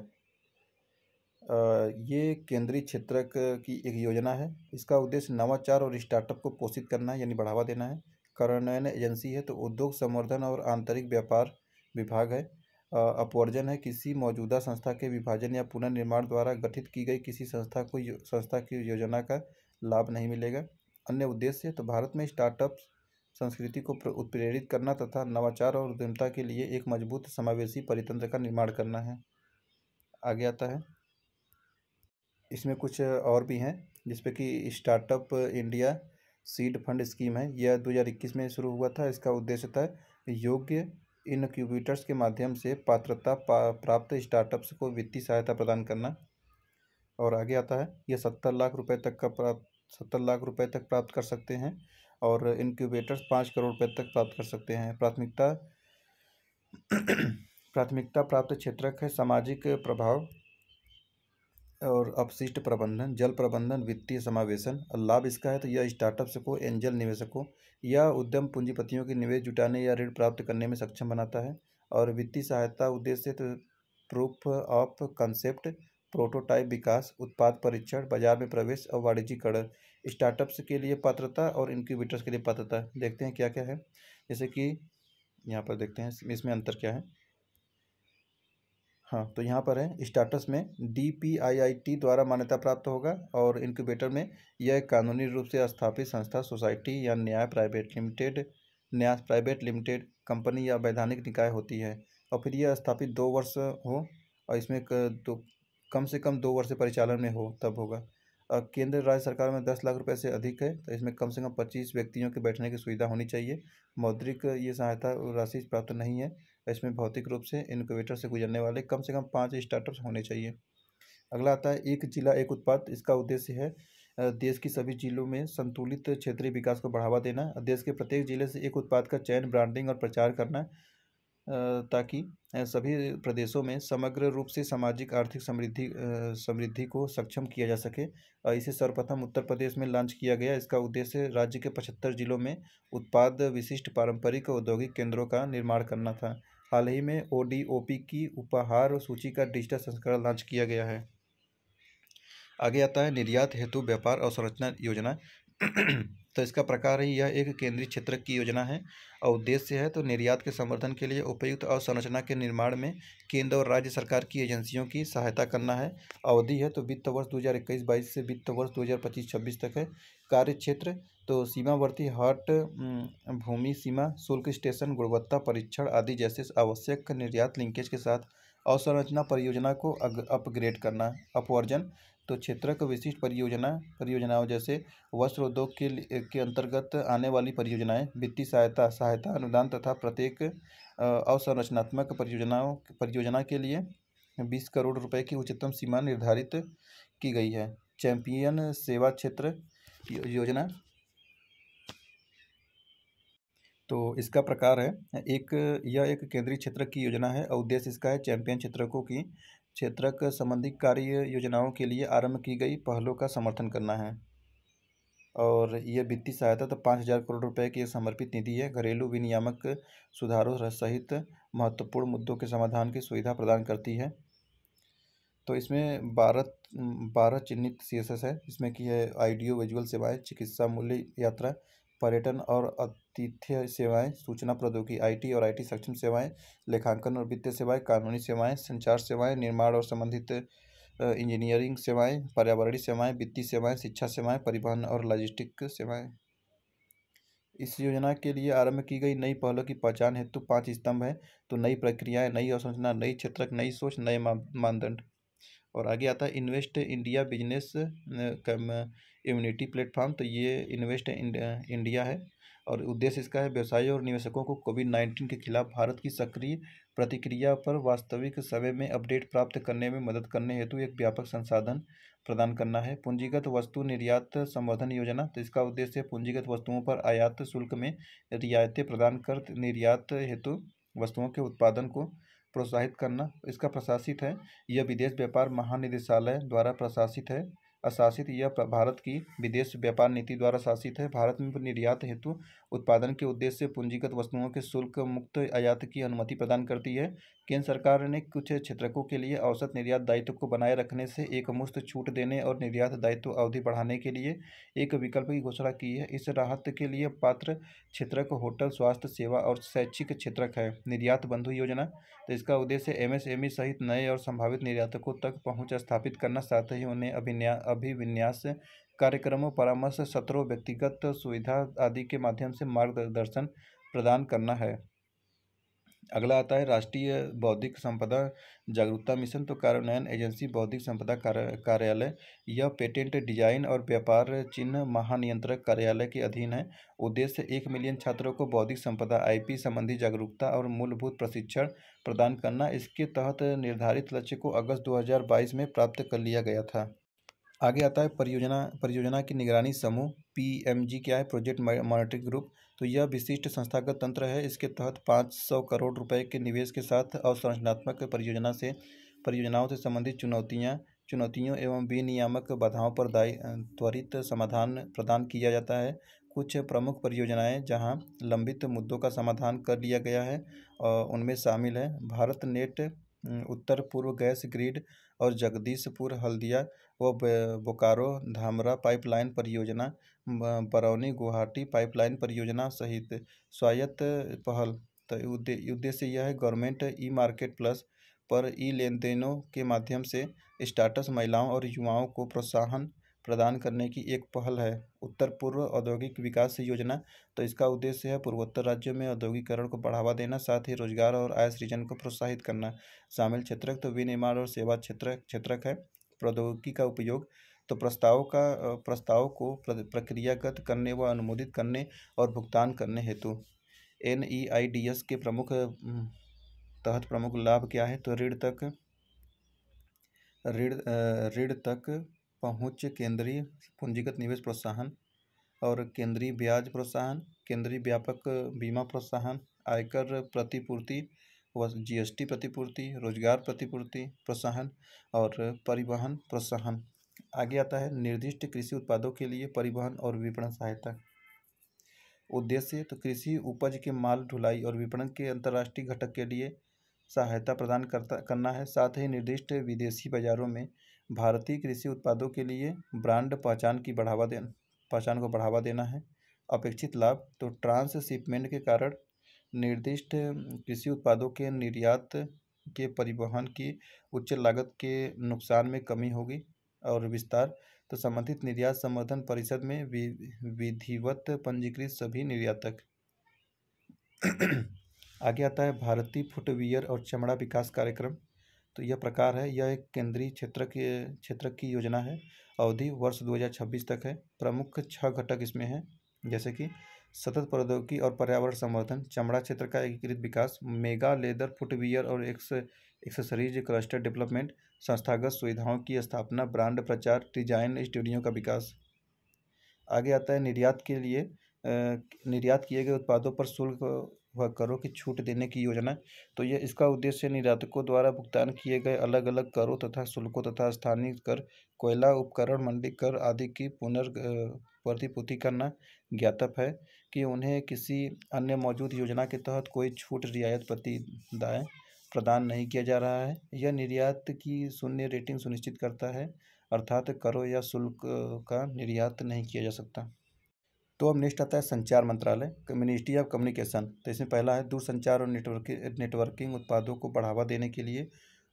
ये केंद्रीय क्षेत्र की एक योजना है इसका उद्देश्य नवाचार और स्टार्टअप को पोषित करना है यानी बढ़ावा देना है कार्यान्वयन एजेंसी है तो उद्योग संवर्धन और आंतरिक व्यापार विभाग है अपवर्जन है किसी मौजूदा संस्था के विभाजन या पुनर्निर्माण द्वारा गठित की गई किसी संस्था को संस्था की योजना का लाभ नहीं मिलेगा अन्य उद्देश्य तो भारत में स्टार्टअप्स संस्कृति को उत्प्रेरित करना तथा नवाचार और उद्यमता के लिए एक मजबूत समावेशी परितंत्र का निर्माण करना है आगे आता है इसमें कुछ और भी हैं जिसपे कि startup India seed fund scheme है यह 2021 में शुरू हुआ था इसका उद्देश्य था योग्य इनक्यूबेटर्स के माध्यम से पात्रता प्राप्त स्टार्टअप्स को वित्तीय सहायता प्रदान करना और आगे आता है यह सत्तर लाख रुपए तक का प्राप्त सत्तर लाख रुपए तक प्राप्त कर सकते हैं और इनक्यूबेटर्स पाँच करोड़ रुपये तक प्राप्त कर सकते हैं प्राथमिकता प्राथमिकता प्राप्त क्षेत्रक है सामाजिक प्रभाव और अपशिष्ट प्रबंधन जल प्रबंधन वित्तीय समावेशन लाभ इसका है तो यह स्टार्टअप्स को एंजल निवेशकों या उद्यम पूंजीपतियों के निवेश जुटाने या ऋण प्राप्त करने में सक्षम बनाता है और वित्तीय सहायता उद्देश्य तो प्रूफ ऑफ कंसेप्ट प्रोटोटाइप विकास उत्पाद परीक्षण बाजार में प्रवेश और वाणिज्यकरण स्टार्टअप्स के लिए पात्रता और इनक्यूबेटर्स के लिए पात्रता देखते हैं क्या क्या है जैसे कि यहाँ पर देखते हैं इसमें अंतर क्या है हाँ तो यहाँ पर है स्टार्टअप्स में D P I I T द्वारा मान्यता प्राप्त होगा और इनक्यूबेटर में यह कानूनी रूप से स्थापित संस्था सोसाइटी या न्याय प्राइवेट लिमिटेड न्यास प्राइवेट लिमिटेड कंपनी या वैधानिक निकाय होती है और फिर यह स्थापित दो वर्ष हो और इसमें दो कम से कम दो वर्ष परिचालन में हो तब होगा केंद्र राज्य सरकार में दस लाख रुपए से अधिक है तो इसमें कम से कम पच्चीस व्यक्तियों के बैठने की सुविधा होनी चाहिए मौद्रिक ये सहायता राशि प्राप्त नहीं है इसमें भौतिक रूप से इनक्यूबेटर से गुजरने वाले कम से कम पाँच स्टार्टअप्स होने चाहिए अगला आता है एक जिला एक उत्पाद इसका उद्देश्य है देश की सभी जिलों में संतुलित क्षेत्रीय विकास को बढ़ावा देना देश के प्रत्येक जिले से एक उत्पाद का चयन ब्रांडिंग और प्रचार करना ताकि सभी प्रदेशों में समग्र रूप से सामाजिक आर्थिक समृद्धि समृद्धि को सक्षम किया जा सके इसे सर्वप्रथम उत्तर प्रदेश में लॉन्च किया गया इसका उद्देश्य राज्य के पचहत्तर जिलों में उत्पाद विशिष्ट पारंपरिक औद्योगिक केंद्रों का निर्माण करना था हाल ही में ओ की उपहार सूची का डिजिटल संस्करण लॉन्च किया गया है आगे आता है निर्यात हेतु व्यापार और संरचना योजना तो इसका प्रकार ही यह एक केंद्रीय क्षेत्र की योजना है और उद्देश्य है तो निर्यात के संवर्धन के लिए उपयुक्त अवसंरचना के निर्माण में केंद्र और राज्य सरकार की एजेंसियों की सहायता करना है अवधि है तो वित्त वर्ष 2021-22 से वित्त वर्ष 2025-26 तक है कार्य क्षेत्र तो सीमावर्ती हट भूमि सीमा शुल्क स्टेशन गुणवत्ता परीक्षण आदि जैसे आवश्यक निर्यात लिंकेज के साथ अवसंरचना परियोजना को अपग्रेड करना अपवर्जन तो क्षेत्र को विशिष्ट परियोजना परियोजनाओं जैसे वस्त्र उद्योग के के अंतर्गत आने वाली परियोजनाएं वित्तीय सहायता सहायता अनुदान तथा प्रत्येक अवसंरचनात्मक परियोजनाओं परियोजना के लिए बीस करोड़ रुपए की उच्चतम सीमा निर्धारित की गई है चैंपियन सेवा क्षेत्र योजना तो इसका प्रकार है एक यह एक केंद्रीय क्षेत्र की योजना है और उद्देश्य इसका है चैंपियन क्षेत्रकों की क्षेत्रक संबंधी कार्य योजनाओं के लिए आरंभ की गई पहलों का समर्थन करना है और यह वित्तीय सहायता तो पाँच हज़ार करोड़ रुपए की समर्पित निधि है घरेलू विनियामक सुधारों सहित महत्वपूर्ण मुद्दों के समाधान की सुविधा प्रदान करती है तो इसमें बारह बारह चिन्हित सी है इसमें की है आइडियो विजुअल सेवाएं चिकित्सा मूल्य यात्रा पर्यटन और तिथ्य सेवाएं सूचना प्रौद्योगिकी आईटी और आईटी सक्षम सेवाएं लेखांकन और वित्तीय सेवाएं कानूनी सेवाएं संचार सेवाएं निर्माण और संबंधित इंजीनियरिंग सेवाएं पर्यावरणीय सेवाएं वित्तीय सेवाएं शिक्षा सेवाएं परिवहन और लॉजिस्टिक सेवाएं इस योजना के लिए आरंभ की गई नई पहलों की पहचान हेतु पाँच स्तंभ हैं तो नई प्रक्रियाएँ नई अवसंरचना नई क्षेत्र नई सोच नए मानदंड और आगे आता है invest India business community platform तो ये इन्वेस्ट इंडिया है और उद्देश्य इसका है व्यवसायियों और निवेशकों को कोविड नाइन्टीन के खिलाफ भारत की सक्रिय प्रतिक्रिया पर वास्तविक समय में अपडेट प्राप्त करने में मदद करने हेतु एक व्यापक संसाधन प्रदान करना है पूंजीगत वस्तु निर्यात संवर्धन योजना तो इसका उद्देश्य पूंजीगत वस्तुओं पर आयात शुल्क में रियायतें प्रदान कर निर्यात हेतु वस्तुओं के उत्पादन को प्रोत्साहित करना इसका प्रशासित है यह विदेश व्यापार महानिदेशालय द्वारा प्रशासित है अशासित यह भारत की विदेश व्यापार नीति द्वारा शासित है भारत में निर्यात हेतु उत्पादन के उद्देश्य से पूंजीगत वस्तुओं के शुल्क मुक्त आयात की अनुमति प्रदान करती है केंद्र सरकार ने कुछ क्षेत्रकों के लिए औसत निर्यात दायित्व को बनाए रखने से एक मुश्त छूट देने और निर्यात दायित्व अवधि बढ़ाने के लिए एक विकल्प की घोषणा की है इस राहत के लिए पात्र क्षेत्रक होटल स्वास्थ्य सेवा और शैक्षिक क्षेत्रक है निर्यात बंधु योजना तो इसका उद्देश्य एम सहित नए और संभावित निर्यातकों तक पहुँच स्थापित करना साथ ही उन्हें अभिन्या अभिविन्यास कार्यक्रमों परामर्श सत्रों व्यक्तिगत सुविधा आदि के माध्यम से मार्गदर्शन प्रदान करना है अगला आता है राष्ट्रीय बौद्धिक संपदा जागरूकता मिशन तो कार्यान्वयन एजेंसी बौद्धिक संपदा कार्यालय यह पेटेंट डिजाइन और व्यापार चिन्ह महानियंत्रक कार्यालय के अधीन है उद्देश्य एक मिलियन छात्रों को बौद्धिक संपदा आईपी संबंधी जागरूकता और मूलभूत प्रशिक्षण प्रदान करना इसके तहत निर्धारित लक्ष्य को अगस्त दो में प्राप्त कर लिया गया था आगे आता है परियोजना परियोजना की निगरानी समूह पी क्या है प्रोजेक्ट मॉनिटरिंग ग्रुप तो यह विशिष्ट संस्थागत तंत्र है इसके तहत पाँच सौ करोड़ रुपए के निवेश के साथ अवसंरचनात्मक परियोजना से परियोजनाओं से संबंधित चुनौतियाँ चुनौतियों एवं विनियामक बाधाओं पर दाय त्वरित समाधान प्रदान किया जाता है कुछ प्रमुख परियोजनाएं जहां लंबित मुद्दों का समाधान कर लिया गया है और उनमें शामिल हैं भारत नेट उत्तर पूर्व गैस ग्रिड और जगदीशपुर हल्दिया व बोकारो धामरा पाइपलाइन परियोजना बरौनी गुवाहाटी पाइपलाइन परियोजना सहित स्वायत्त पहल तो उद्देश्य यह है गवर्नमेंट ई मार्केट प्लस पर ई लेन देनों के माध्यम से स्टार्टअप महिलाओं और युवाओं को प्रोत्साहन प्रदान करने की एक पहल है उत्तर पूर्व औद्योगिक विकास योजना तो इसका उद्देश्य है पूर्वोत्तर राज्यों में औद्योगिकरण को बढ़ावा देना साथ ही रोजगार और आय सृजन को प्रोत्साहित करना शामिल क्षेत्रक तो विनिर्माण और सेवा क्षेत्र क्षेत्रक है प्रौद्योगिकी का उपयोग तो प्रस्ताव का प्रस्ताव को प्रक्रियागत करने व अनुमोदित करने और भुगतान करने हेतु N E I D S के प्रमुख तहत प्रमुख लाभ क्या है तो ऋण तक ऋण ऋण तक पहुँच केंद्रीय पूंजीगत निवेश प्रोत्साहन और केंद्रीय ब्याज प्रोत्साहन केंद्रीय व्यापक बीमा प्रोत्साहन आयकर प्रतिपूर्ति व जीएसटी प्रतिपूर्ति रोजगार प्रतिपूर्ति प्रोत्साहन और परिवहन प्रोत्साहन आगे आता है निर्दिष्ट कृषि उत्पादों के लिए परिवहन और विपणन सहायता उद्देश्य तो कृषि उपज के माल ढुलाई और विपणन के अंतर्राष्ट्रीय घटक के लिए सहायता प्रदान करता करना है साथ ही निर्दिष्ट विदेशी बाज़ारों में भारतीय कृषि उत्पादों के लिए ब्रांड पहचान की बढ़ावा देना पहचान को बढ़ावा देना है अपेक्षित लाभ तो ट्रांसशिपमेंट के कारण निर्दिष्ट कृषि उत्पादों के निर्यात के परिवहन की उच्च लागत के नुकसान में कमी होगी और विस्तार तो संबंधित निर्यात संवर्धन परिषद में विधिवत पंजीकृत सभी निर्यातक आगे आता है भारतीय फुटवियर और चमड़ा विकास कार्यक्रम तो यह प्रकार है यह एक केंद्रीय क्षेत्र की क्षेत्र की योजना है अवधि वर्ष 2026 तक है प्रमुख छह घटक इसमें हैं जैसे कि सतत प्रौद्योगिकी और पर्यावरण संवर्धन चमड़ा क्षेत्र का एकीकृत विकास मेगा लेदर फुटवियर और एक्स एक्सेसरीज क्लस्टर डेवलपमेंट संस्थागत सुविधाओं की स्थापना ब्रांड प्रचार डिजाइन स्टूडियो का विकास आगे आता है निर्यात के लिए निर्यात किए गए उत्पादों पर शुल्क व करों की छूट देने की योजना तो यह इसका उद्देश्य निर्यातकों द्वारा भुगतान किए गए अलग अलग करों तथा शुल्कों तथा स्थानीय कर कोयला उपकरण मंडी कर आदि की पुनर् प्रतिपूर्ति करना ज्ञातव है कि उन्हें किसी अन्य मौजूद योजना के तहत कोई छूट रियायत दाएँ प्रदान नहीं किया जा रहा है यह निर्यात की शून्य रेटिंग सुनिश्चित करता है अर्थात करो या शुल्क का निर्यात नहीं किया जा सकता तो अब नेक्स्ट आता है संचार मंत्रालय मिनिस्ट्री ऑफ कम्युनिकेशन तो इसमें पहला है दूरसंचार और नेटवर्किंग नेटवर्किंग उत्पादों को बढ़ावा देने के लिए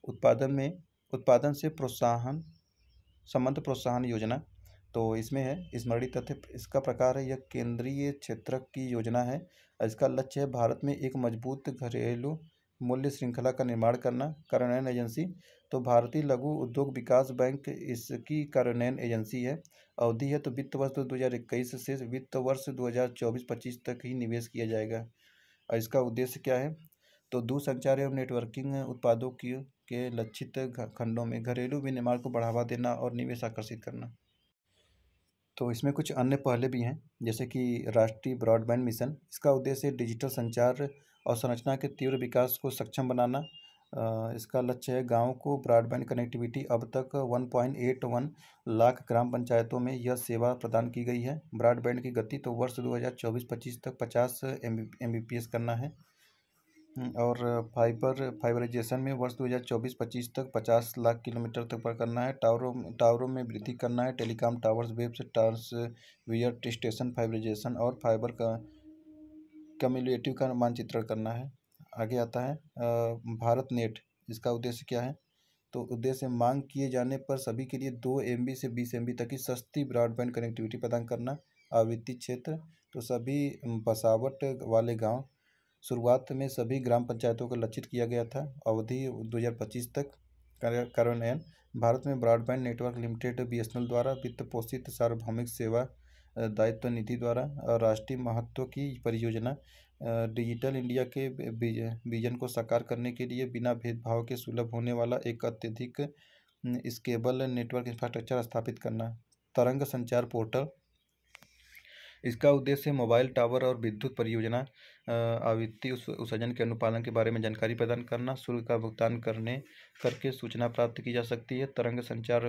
उत्पादन में उत्पादन से प्रोत्साहन संबंध प्रोत्साहन योजना तो इसमें है स्मरणीय तथ्य इसका प्रकार है यह केंद्रीय क्षेत्र की योजना है इसका लक्ष्य है भारत में एक मजबूत घरेलू मूल्य श्रृंखला का निर्माण करना कार्यान्वयन एजेंसी तो भारतीय लघु उद्योग विकास बैंक इसकी कार्यान्वयन एजेंसी है अवधि है तो वित्त वर्ष दो हज़ार इक्कीस से वित्त वर्ष दो हज़ार चौबीस पच्चीस तक ही निवेश किया जाएगा और इसका उद्देश्य क्या है तो दूरसंचार एवं नेटवर्किंग उत्पादों की के लक्षित खंडों में घरेलू विनिर्माण को बढ़ावा देना और निवेश आकर्षित करना तो इसमें कुछ अन्य पहले भी हैं जैसे कि राष्ट्रीय ब्रॉडबैंड मिशन इसका उद्देश्य डिजिटल संचार और संरचना के तीव्र विकास को सक्षम बनाना इसका लक्ष्य है गाँव को ब्रॉडबैंड कनेक्टिविटी अब तक 1.81 लाख ग्राम पंचायतों में यह सेवा प्रदान की गई है ब्रॉडबैंड की गति तो वर्ष 2024-25 तक 50 एम करना है हम्म, और फाइबर फाइबराइजेशन में वर्ष 2024-25 तक 50 लाख किलोमीटर तक पर करना है टावरों टावरों में वृद्धि करना है टेलीकॉम टावर्स वेब से टावर्स वियर स्टेशन फाइबराइजेशन और फाइबर का कम्युलेटिव का मानचित्रण करना है आगे आता है भारत नेट इसका उद्देश्य क्या है तो उद्देश्य मांग किए जाने पर सभी के लिए दो एम से बीस एम तक की सस्ती ब्रॉडबैंड कनेक्टिविटी प्रदान करना आवृत्तीय क्षेत्र तो सभी बसावट वाले गांव शुरुआत में सभी ग्राम पंचायतों को लक्षित किया गया था अवधि 2025 तक कार्यान्वयन भारत में ब्रॉडबैंड नेटवर्क लिमिटेड बी द्वारा वित्त पोषित सार्वभौमिक सेवा दायित्व निधि द्वारा राष्ट्रीय महत्व की परियोजना डिजिटल इंडिया के विजन को साकार करने के लिए बिना भेदभाव के सुलभ होने वाला एक अत्यधिक स्केबल नेटवर्क इंफ्रास्ट्रक्चर स्थापित करना तरंग संचार पोर्टल इसका उद्देश्य मोबाइल टावर और विद्युत परियोजना आवृत्ति उत्सर्जन के अनुपालन के बारे में जानकारी प्रदान करना शुल्क का भुगतान करने करके सूचना प्राप्त की जा सकती है तरंग संचार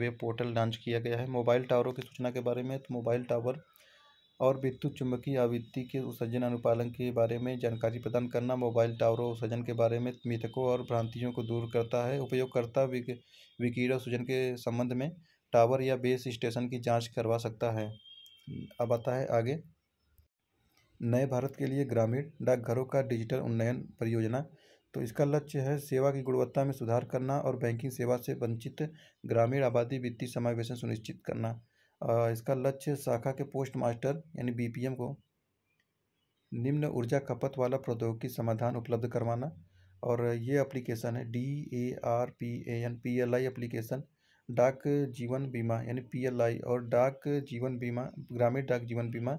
वेब पोर्टल लॉन्च किया गया है मोबाइल टावरों की सूचना के बारे में तो मोबाइल टावर और विद्युत चुंबकीय आवृत्ति के उत्सर्जन अनुपालन के बारे में जानकारी प्रदान करना मोबाइल टावरों उत्सर्जन के बारे में मृतकों और भ्रांतियों को दूर करता है उपयोगकर्ता विकिरण सूजन के संबंध में टावर या बेस स्टेशन की जांच करवा सकता है अब आता है आगे नए भारत के लिए ग्रामीण डाकघरों का डिजिटल उन्नयन परियोजना तो इसका लक्ष्य है सेवा की गुणवत्ता में सुधार करना और बैंकिंग सेवा से वंचित ग्रामीण आबादी वित्तीय समावेशन सुनिश्चित करना इसका लक्ष्य शाखा के पोस्ट मास्टर यानी बी को निम्न ऊर्जा खपत वाला प्रौद्योगिकी समाधान उपलब्ध करवाना और ये एप्लीकेशन है D A R P A N P L I application डाक जीवन बीमा यानी पी और डाक जीवन बीमा ग्रामीण डाक जीवन बीमा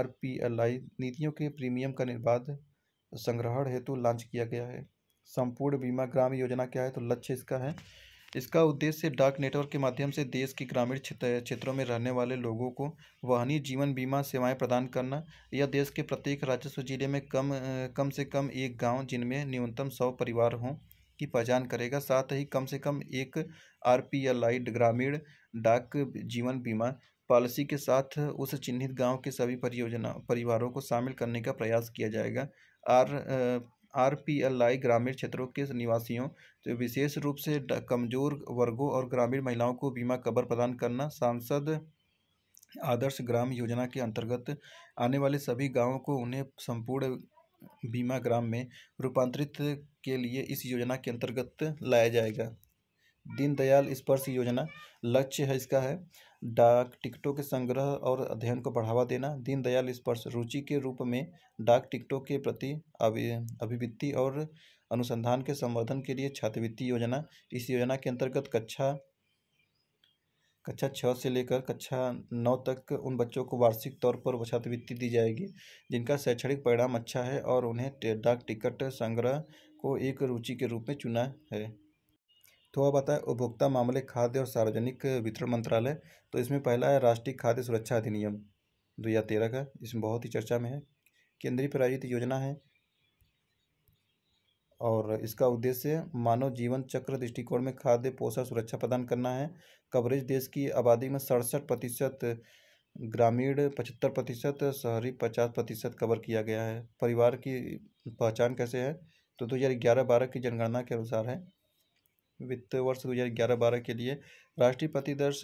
आर पी नीतियों के प्रीमियम का निर्बाध संग्रहण हेतु लॉन्च किया गया है संपूर्ण बीमा ग्राम योजना क्या है तो लक्ष्य इसका है इसका उद्देश्य डाक नेटवर्क के माध्यम से देश के ग्रामीण क्षेत्रों में रहने वाले लोगों को वाहनीय जीवन बीमा सेवाएं प्रदान करना या देश के प्रत्येक राजस्व जिले में कम कम से कम एक गांव जिनमें न्यूनतम सौ परिवार हों की पहचान करेगा साथ ही कम से कम एक आर पी या लाइट ग्रामीण डाक जीवन बीमा पॉलिसी के साथ उस चिन्हित गांव के सभी परियोजना परिवारों को शामिल करने का प्रयास किया जाएगा R R P L I ग्रामीण क्षेत्रों के निवासियों तो विशेष रूप से कमजोर वर्गों और ग्रामीण महिलाओं को बीमा कवर प्रदान करना सांसद आदर्श ग्राम योजना के अंतर्गत आने वाले सभी गांवों को उन्हें संपूर्ण बीमा ग्राम में रूपांतरित के लिए इस योजना के अंतर्गत लाया जाएगा दीनदयाल स्पर्श योजना लक्ष्य है इसका है डाक टिकटों के संग्रह और अध्ययन को बढ़ावा देना दीनदयाल स्पर्श रुचि के रूप में डाक टिकटों के प्रति अभिवृत्ति और अनुसंधान के संवर्धन के लिए छात्रवृत्ति योजना इस योजना के अंतर्गत कक्षा कक्षा छः से लेकर कक्षा नौ तक उन बच्चों को वार्षिक तौर पर छात्रवृत्ति दी जाएगी जिनका शैक्षणिक परिणाम अच्छा है और उन्हें डाक टिकट संग्रह को एक रुचि के रूप में चुना है तो अब आता है उपभोक्ता मामले खाद्य और सार्वजनिक वितरण मंत्रालय तो इसमें पहला है राष्ट्रीय खाद्य सुरक्षा अधिनियम दो हज़ार तेरह का इसमें बहुत ही चर्चा में है केंद्रीय प्रायोजित योजना है और इसका उद्देश्य मानव जीवन चक्र दृष्टिकोण में खाद्य पोषण सुरक्षा प्रदान करना है कवरेज देश की आबादी में सड़सठ प्रतिशत ग्रामीण पचहत्तर प्रतिशत शहरी पचास प्रतिशत कवर किया गया है परिवार की पहचान कैसे है तो दो हज़ार ग्यारह बारह की जनगणना के अनुसार है वित्त वर्ष दो हज़ार ग्यारह बारह के लिए राष्ट्रीय प्रतिदर्श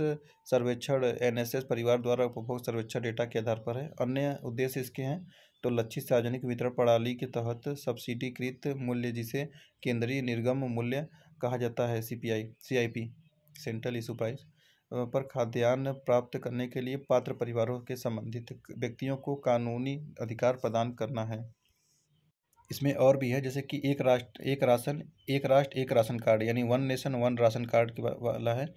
सर्वेक्षण एनएसएस परिवार द्वारा उपभोग सर्वेक्षण डेटा के आधार पर है अन्य उद्देश्य इसके हैं तो लक्षित सार्वजनिक वितरण प्रणाली के तहत सब्सिडीकृत मूल्य जिसे केंद्रीय निर्गम मूल्य कहा जाता है CPI CIP central issue price पर खाद्यान्न प्राप्त करने के लिए पात्र परिवारों के संबंधित व्यक्तियों को कानूनी अधिकार प्रदान करना है इसमें और भी है जैसे कि एक राष्ट्र एक राशन एक राष्ट्र एक राशन कार्ड यानी one nation one ration card वाला है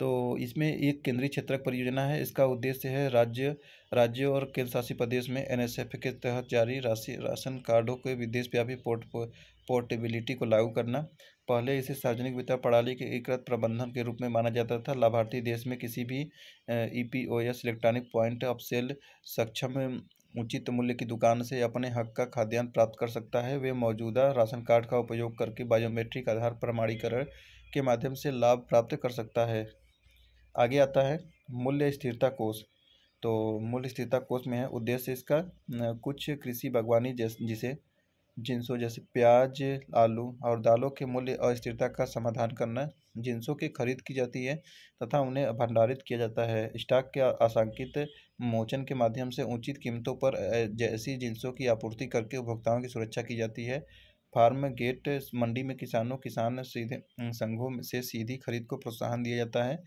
तो इसमें एक केंद्रीय क्षेत्रक परियोजना है इसका उद्देश्य है राज्य राज्यों और केंद्र शासित प्रदेश में एन के तहत जारी राशि राशन कार्डों के विदेश व्यापी पोर्ट पोर्टेबिलिटी को लागू करना पहले इसे सार्वजनिक वितरण प्रणाली के एकीकृत प्रबंधन के रूप में माना जाता था लाभार्थी देश में किसी भी EPOS e electronic point of sale सक्षम उचित मूल्य की दुकान से अपने हक का खाद्यान्न प्राप्त कर सकता है वे मौजूदा राशन कार्ड का उपयोग करके बायोमेट्रिक आधार प्रमाणीकरण के माध्यम से लाभ प्राप्त कर सकता है आगे आता है मूल्य स्थिरता कोष तो मूल्य स्थिरता कोष में है उद्देश्य इसका कुछ कृषि बागवानी जैसे जिसे जिनसों जैसे प्याज आलू और दालों के मूल्य अस्थिरता का समाधान करना जिनसों की खरीद की जाती है तथा उन्हें भंडारित किया जाता है स्टॉक के आशंकित मोचन के माध्यम से उचित कीमतों पर जैसी जिनसों की आपूर्ति करके उपभोक्ताओं की सुरक्षा की जाती है फार्म गेट मंडी में किसानों किसान सीधे संघों से सीधी खरीद को प्रोत्साहन दिया जाता है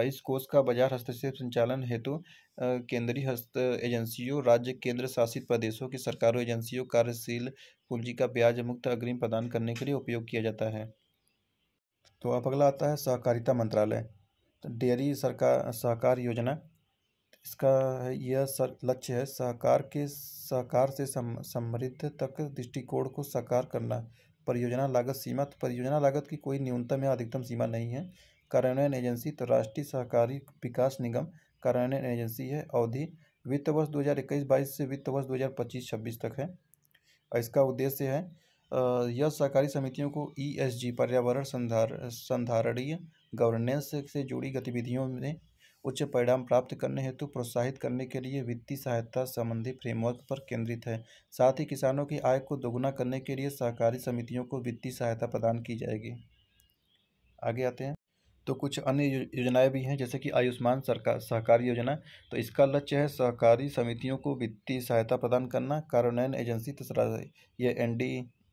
इस कोष का बाजार हस्तक्षेप संचालन हेतु केंद्रीय हस्त एजेंसियों राज्य केंद्र शासित प्रदेशों की सरकारों एजेंसियों कार्यशील पूंजी का ब्याज मुक्त अग्रिम प्रदान करने के लिए उपयोग किया जाता है तो अब अगला आता है सहकारिता मंत्रालय तो डेयरी सरकार सहकार योजना इसका यह सर लक्ष्य है सहकार के सहकार से समृद्ध तक दृष्टिकोण को साकार करना परियोजना लागत सीमा तो परियोजना लागत की कोई न्यूनतम या अधिकतम सीमा नहीं है कार्यान्वयन एजेंसी तो राष्ट्रीय सहकारी विकास निगम कार्यान्वयन एजेंसी है अवधि वित्त वर्ष दो हज़ार से वित्त वर्ष दो हज़ार तक है इसका उद्देश्य है यह सहकारी समितियों को ईएसजी e पर्यावरण संधार संधारणीय गवर्नेंस से जुड़ी गतिविधियों में उच्च परिणाम प्राप्त करने हेतु प्रोत्साहित करने के लिए वित्तीय सहायता संबंधी फ्रेमवर्क पर केंद्रित है साथ ही किसानों की आय को दोगुना करने के लिए सहकारी समितियों को वित्तीय सहायता प्रदान की जाएगी आगे आते हैं तो कुछ अन्य योजनाएं भी हैं जैसे कि आयुष्मान सरकार सहकारी योजना तो इसका लक्ष्य है सहकारी समितियों को वित्तीय सहायता प्रदान करना कार्यान्वयन एजेंसी तीसरा ये N D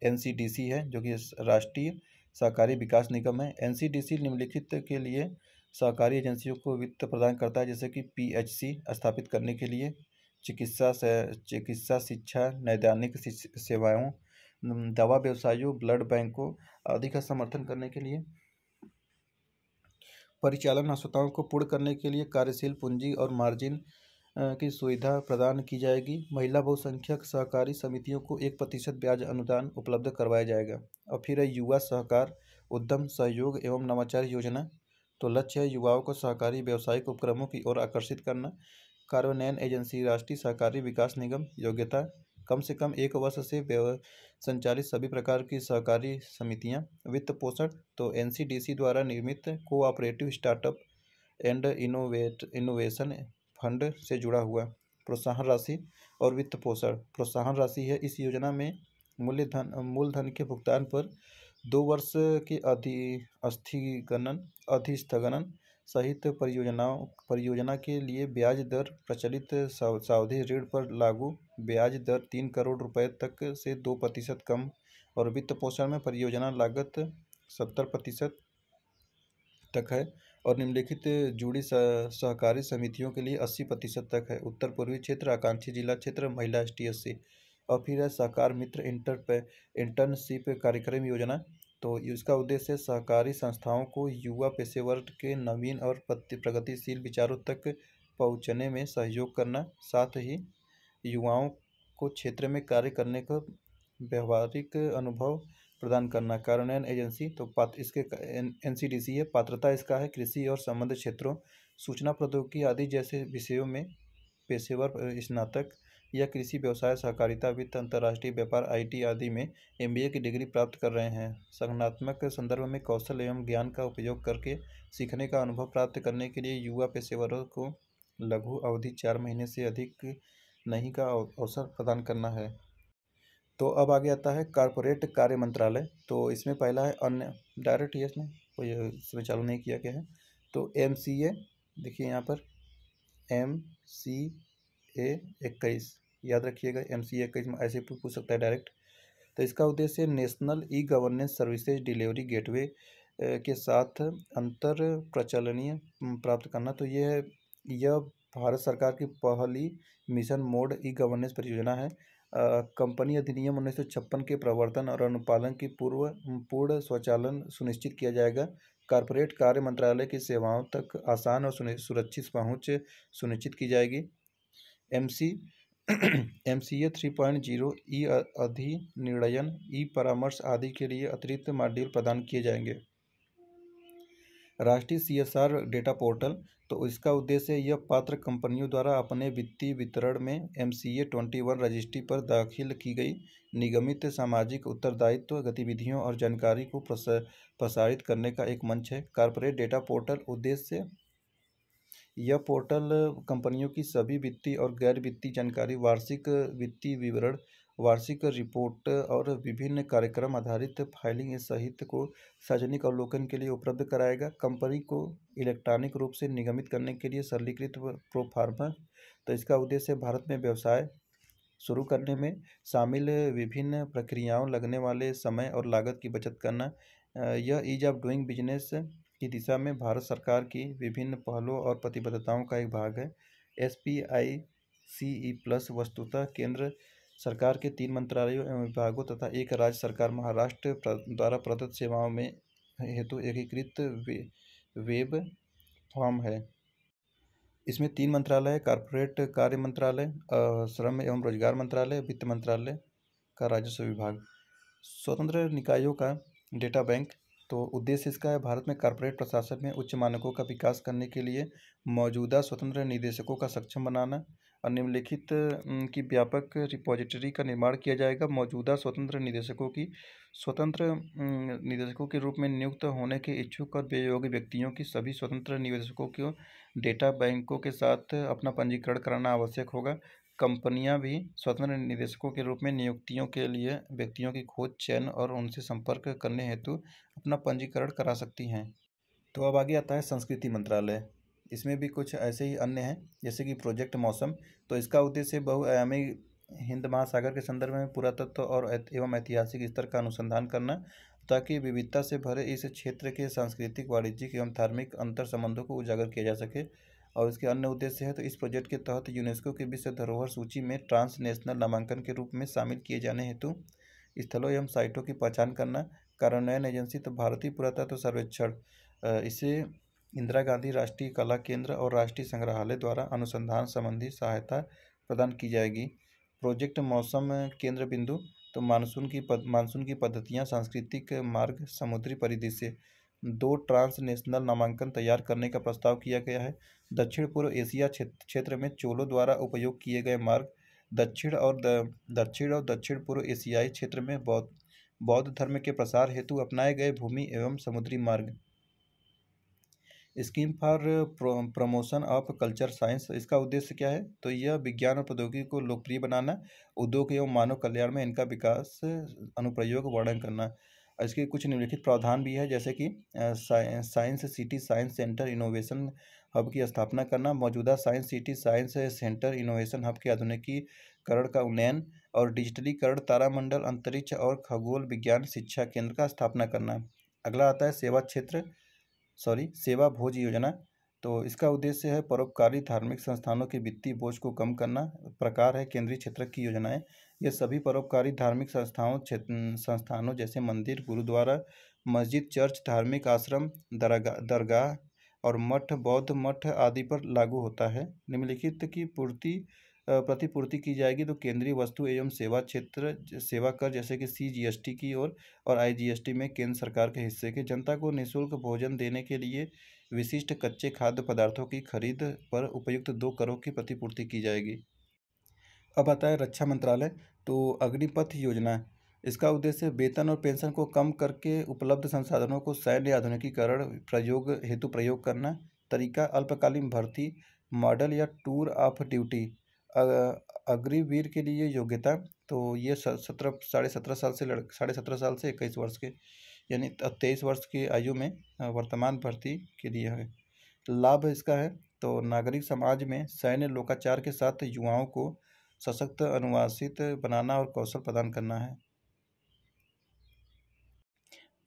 N C D C है जो कि राष्ट्रीय सहकारी विकास निगम है एन सी डी सी निम्नलिखित के लिए सहकारी एजेंसियों को वित्त प्रदान करता है जैसे कि पी एच सी स्थापित करने के लिए चिकित्सा से चिकित्सा शिक्षा नैदानिक सेवाओं दवा व्यवसायों ब्लड बैंकों आदि का समर्थन करने के लिए परिचालन आवश्यकताओं को पूर्ण करने के लिए कार्यशील पूंजी और मार्जिन की सुविधा प्रदान की जाएगी महिला बहुसंख्यक सहकारी समितियों को एक प्रतिशत ब्याज अनुदान उपलब्ध करवाया जाएगा और फिर है युवा सहकार उद्यम सहयोग एवं नवाचार योजना तो लक्ष्य है युवाओं को सहकारी व्यावसायिक उपक्रमों की ओर आकर्षित करना कार्यान्वयन एजेंसी राष्ट्रीय सहकारी विकास निगम योग्यता कम से कम एक वर्ष से संचालित सभी प्रकार की सहकारी समितियां वित्त पोषण तो एनसीडीसी द्वारा निर्मित cooperative startup and innovate innovation fund से जुड़ा हुआ प्रोत्साहन राशि और वित्त पोषण प्रोत्साहन राशि है इस योजना में मूल्यधन मूलधन के भुगतान पर दो वर्ष के अधि अस्थिगनन अधिस्थगनन सहित परियोजनाओं परियोजना के लिए ब्याज दर प्रचलित सावधि ऋण पर लागू ब्याज दर तीन करोड़ रुपए तक से दो प्रतिशत कम और वित्त पोषण में परियोजना लागत सत्तर प्रतिशत तक है और निम्नलिखित जुड़ी सहकारी समितियों के लिए अस्सी प्रतिशत तक है उत्तर पूर्वी क्षेत्र आकांक्षी जिला क्षेत्र महिला एस और फिर है सहकार मित्र इंटर पे इंटर्नशिप कार्यक्रम योजना तो इसका उद्देश्य सहकारी संस्थाओं को युवा पेशेवर के नवीन और प्रगतिशील विचारों तक पहुँचने में सहयोग करना साथ ही युवाओं को क्षेत्र में कार्य करने का व्यवहारिक अनुभव प्रदान करना कार्यान्वयन एजेंसी तो पात्र इसके एन सी है पात्रता इसका है कृषि और संबंधित क्षेत्रों सूचना प्रौद्योगिकी आदि जैसे विषयों में पेशेवर स्नातक या कृषि व्यवसाय सहकारिता वित्त अंतर्राष्ट्रीय व्यापार आईटी आदि में एमबीए की डिग्री प्राप्त कर रहे हैं संगठनात्मक संदर्भ में कौशल एवं ज्ञान का उपयोग करके सीखने का अनुभव प्राप्त करने के लिए युवा पेशेवरों को लघु अवधि चार महीने से अधिक नहीं का अवसर प्रदान करना है तो अब आगे आता है कॉरपोरेट कार्य मंत्रालय तो इसमें पहला है अन्य डायरेक्ट ये इसमें कोई इसमें चालू नहीं किया गया है तो एम देखिए यहाँ पर एम सी ए इक्कीस याद रखिएगा एम सी इक्कीस में ऐसे पूछ सकता है डायरेक्ट तो इसका उद्देश्य national e governance services delivery gateway के साथ अंतर प्रचलनीय प्राप्त करना तो यह यह भारत सरकार की पहली मिशन मोड ई गवर्नेंस परियोजना है कंपनी अधिनियम उन्नीस सौ छप्पन के प्रवर्तन और अनुपालन की पूर्व पूर्ण स्वचालन सुनिश्चित किया जाएगा कॉरपोरेट कार्य मंत्रालय की सेवाओं तक आसान और सुरक्षित पहुंच सुनिश्चित की जाएगी M C M C A three point zero e अधिनिर्णयन ई e परामर्श आदि के लिए अतिरिक्त मॉड्यूल प्रदान किए जाएंगे राष्ट्रीय C S R data portal तो इसका उद्देश्य यह पात्र कंपनियों द्वारा अपने वित्तीय वितरण में M C A twenty one registry पर दाखिल की गई निगमित सामाजिक उत्तरदायित्व गतिविधियों और जानकारी को प्रसारित करने का एक मंच है कॉरपोरेट डेटा पोर्टल उद्देश्य यह पोर्टल कंपनियों की सभी वित्तीय और गैर वित्तीय जानकारी वार्षिक वित्तीय विवरण वार्षिक रिपोर्ट और विभिन्न कार्यक्रम आधारित फाइलिंग सहित को सार्वजनिक अवलोकन के लिए उपलब्ध कराएगा कंपनी को इलेक्ट्रॉनिक रूप से निगमित करने के लिए सरलीकृत प्रोफार्मा तो इसका उद्देश्य भारत में व्यवसाय शुरू करने में शामिल विभिन्न प्रक्रियाओं लगने वाले समय और लागत की बचत करना यह ईज ऑफ डूइंग बिजनेस की दिशा में भारत सरकार की विभिन्न पहलों और प्रतिबद्धताओं का एक भाग है S P I C E plus वस्तुतः केंद्र सरकार के तीन मंत्रालयों एवं विभागों तथा एक राज्य सरकार महाराष्ट्र द्वारा प्रदत्त सेवाओं में हेतु एकीकृत वे, वेब फॉर्म है इसमें तीन मंत्रालय कॉरपोरेट कार्य मंत्रालय श्रम एवं रोजगार मंत्रालय वित्त मंत्रालय का राजस्व विभाग स्वतंत्र निकायों का डेटा बैंक तो उद्देश्य इसका है भारत में कॉरपोरेट प्रशासन में उच्च मानकों का विकास करने के लिए मौजूदा स्वतंत्र निदेशकों का सक्षम बनाना और निम्नलिखित की व्यापक रिपोजिटरी का निर्माण किया जाएगा मौजूदा स्वतंत्र निदेशकों की स्वतंत्र निदेशकों के रूप में नियुक्त होने के इच्छुक और बेयोग्य व्यक्तियों की सभी स्वतंत्र निदेशकों को डेटा बैंकों के साथ अपना पंजीकरण कराना आवश्यक होगा कंपनियां भी स्वतंत्र निदेशकों के रूप में नियुक्तियों के लिए व्यक्तियों की खोज चयन और उनसे संपर्क करने हेतु अपना पंजीकरण करा सकती हैं तो अब आगे आता है संस्कृति मंत्रालय इसमें भी कुछ ऐसे ही अन्य हैं जैसे कि प्रोजेक्ट मौसम तो इसका उद्देश्य बहुआयामी हिंद महासागर के संदर्भ में पुरातत्व और एवं ऐतिहासिक स्तर का अनुसंधान करना ताकि विविधता से भरे इस क्षेत्र के सांस्कृतिक वाणिज्यिक एवं धार्मिक अंतर संबंधों को उजागर किया जा सके और इसके अन्य उद्देश्य है तो इस प्रोजेक्ट के तहत यूनेस्को की विश्व धरोहर सूची में ट्रांसनेशनल नामांकन के रूप में शामिल किए जाने हेतु स्थलों एवं साइटों की पहचान करना कार्यान्वयन एजेंसी तो भारतीय पुरातत्व सर्वेक्षण इसे इंदिरा गांधी राष्ट्रीय कला केंद्र और राष्ट्रीय संग्रहालय द्वारा अनुसंधान संबंधी सहायता प्रदान की जाएगी प्रोजेक्ट मौसम केंद्र बिंदु तो मानसून की पद, मानसून की पद्धतियाँ सांस्कृतिक मार्ग समुद्री परिदृश्य दो ट्रांसनेशनल नामांकन तैयार करने का प्रस्ताव किया गया है दक्षिण पूर्व एशिया क्षेत्र में चोलों द्वारा उपयोग किए गए मार्ग दक्षिण और दक्षिण और दक्षिण पूर्व एशियाई क्षेत्र में बौद्ध बौद्ध धर्म के प्रसार हेतु अपनाए गए भूमि एवं समुद्री मार्ग scheme for promotion of culture science इसका उद्देश्य क्या है तो यह विज्ञान और प्रौद्योगिकी को लोकप्रिय बनाना उद्योग एवं मानव कल्याण में इनका विकास अनुप्रयोग वर्णन करना इसके कुछ निम्नलिखित प्रावधान भी है जैसे कि science city science centre innovation hub की स्थापना करना मौजूदा science city science centre innovation hub के आधुनिकीकरण का उन्नयन और डिजिटलीकरण तारामंडल अंतरिक्ष और खगोल विज्ञान शिक्षा केंद्र का स्थापना करना अगला आता है सेवा क्षेत्र सॉरी सेवा भोज योजना तो इसका उद्देश्य है परोपकारी धार्मिक संस्थानों के वित्तीय बोझ को कम करना प्रकार है केंद्रीय क्षेत्र की योजनाएं यह सभी परोपकारी धार्मिक संस्थाओं संस्थानों जैसे मंदिर गुरुद्वारा मस्जिद चर्च धार्मिक आश्रम दरगाह दरगाह और मठ बौद्ध मठ आदि पर लागू होता है निम्नलिखित की पूर्ति प्रतिपूर्ति की जाएगी तो केंद्रीय वस्तु एवं सेवा क्षेत्र सेवा कर जैसे कि सी टी की ओर और आईजीएसटी में केंद्र सरकार के हिस्से के जनता को निःशुल्क भोजन देने के लिए विशिष्ट कच्चे खाद्य पदार्थों की खरीद पर उपयुक्त दो करों की प्रतिपूर्ति की जाएगी अब आता है रक्षा मंत्रालय तो अग्निपथ योजना इसका उद्देश्य वेतन और पेंशन को कम करके उपलब्ध संसाधनों को सैन्य आधुनिकीकरण प्रयोग हेतु प्रयोग करना तरीका अल्पकालीन भर्ती मॉडल या टूर ऑफ ड्यूटी अग्रिवीर के लिए योग्यता तो ये सत्रह साढ़े सत्रह साल से लड़ साढ़े सत्रह साल से इक्कीस वर्ष के यानी तेईस वर्ष की आयु में वर्तमान भर्ती के लिए है लाभ इसका है तो नागरिक समाज में सैन्य लोकाचार के साथ युवाओं को सशक्त अनुवासित बनाना और कौशल प्रदान करना है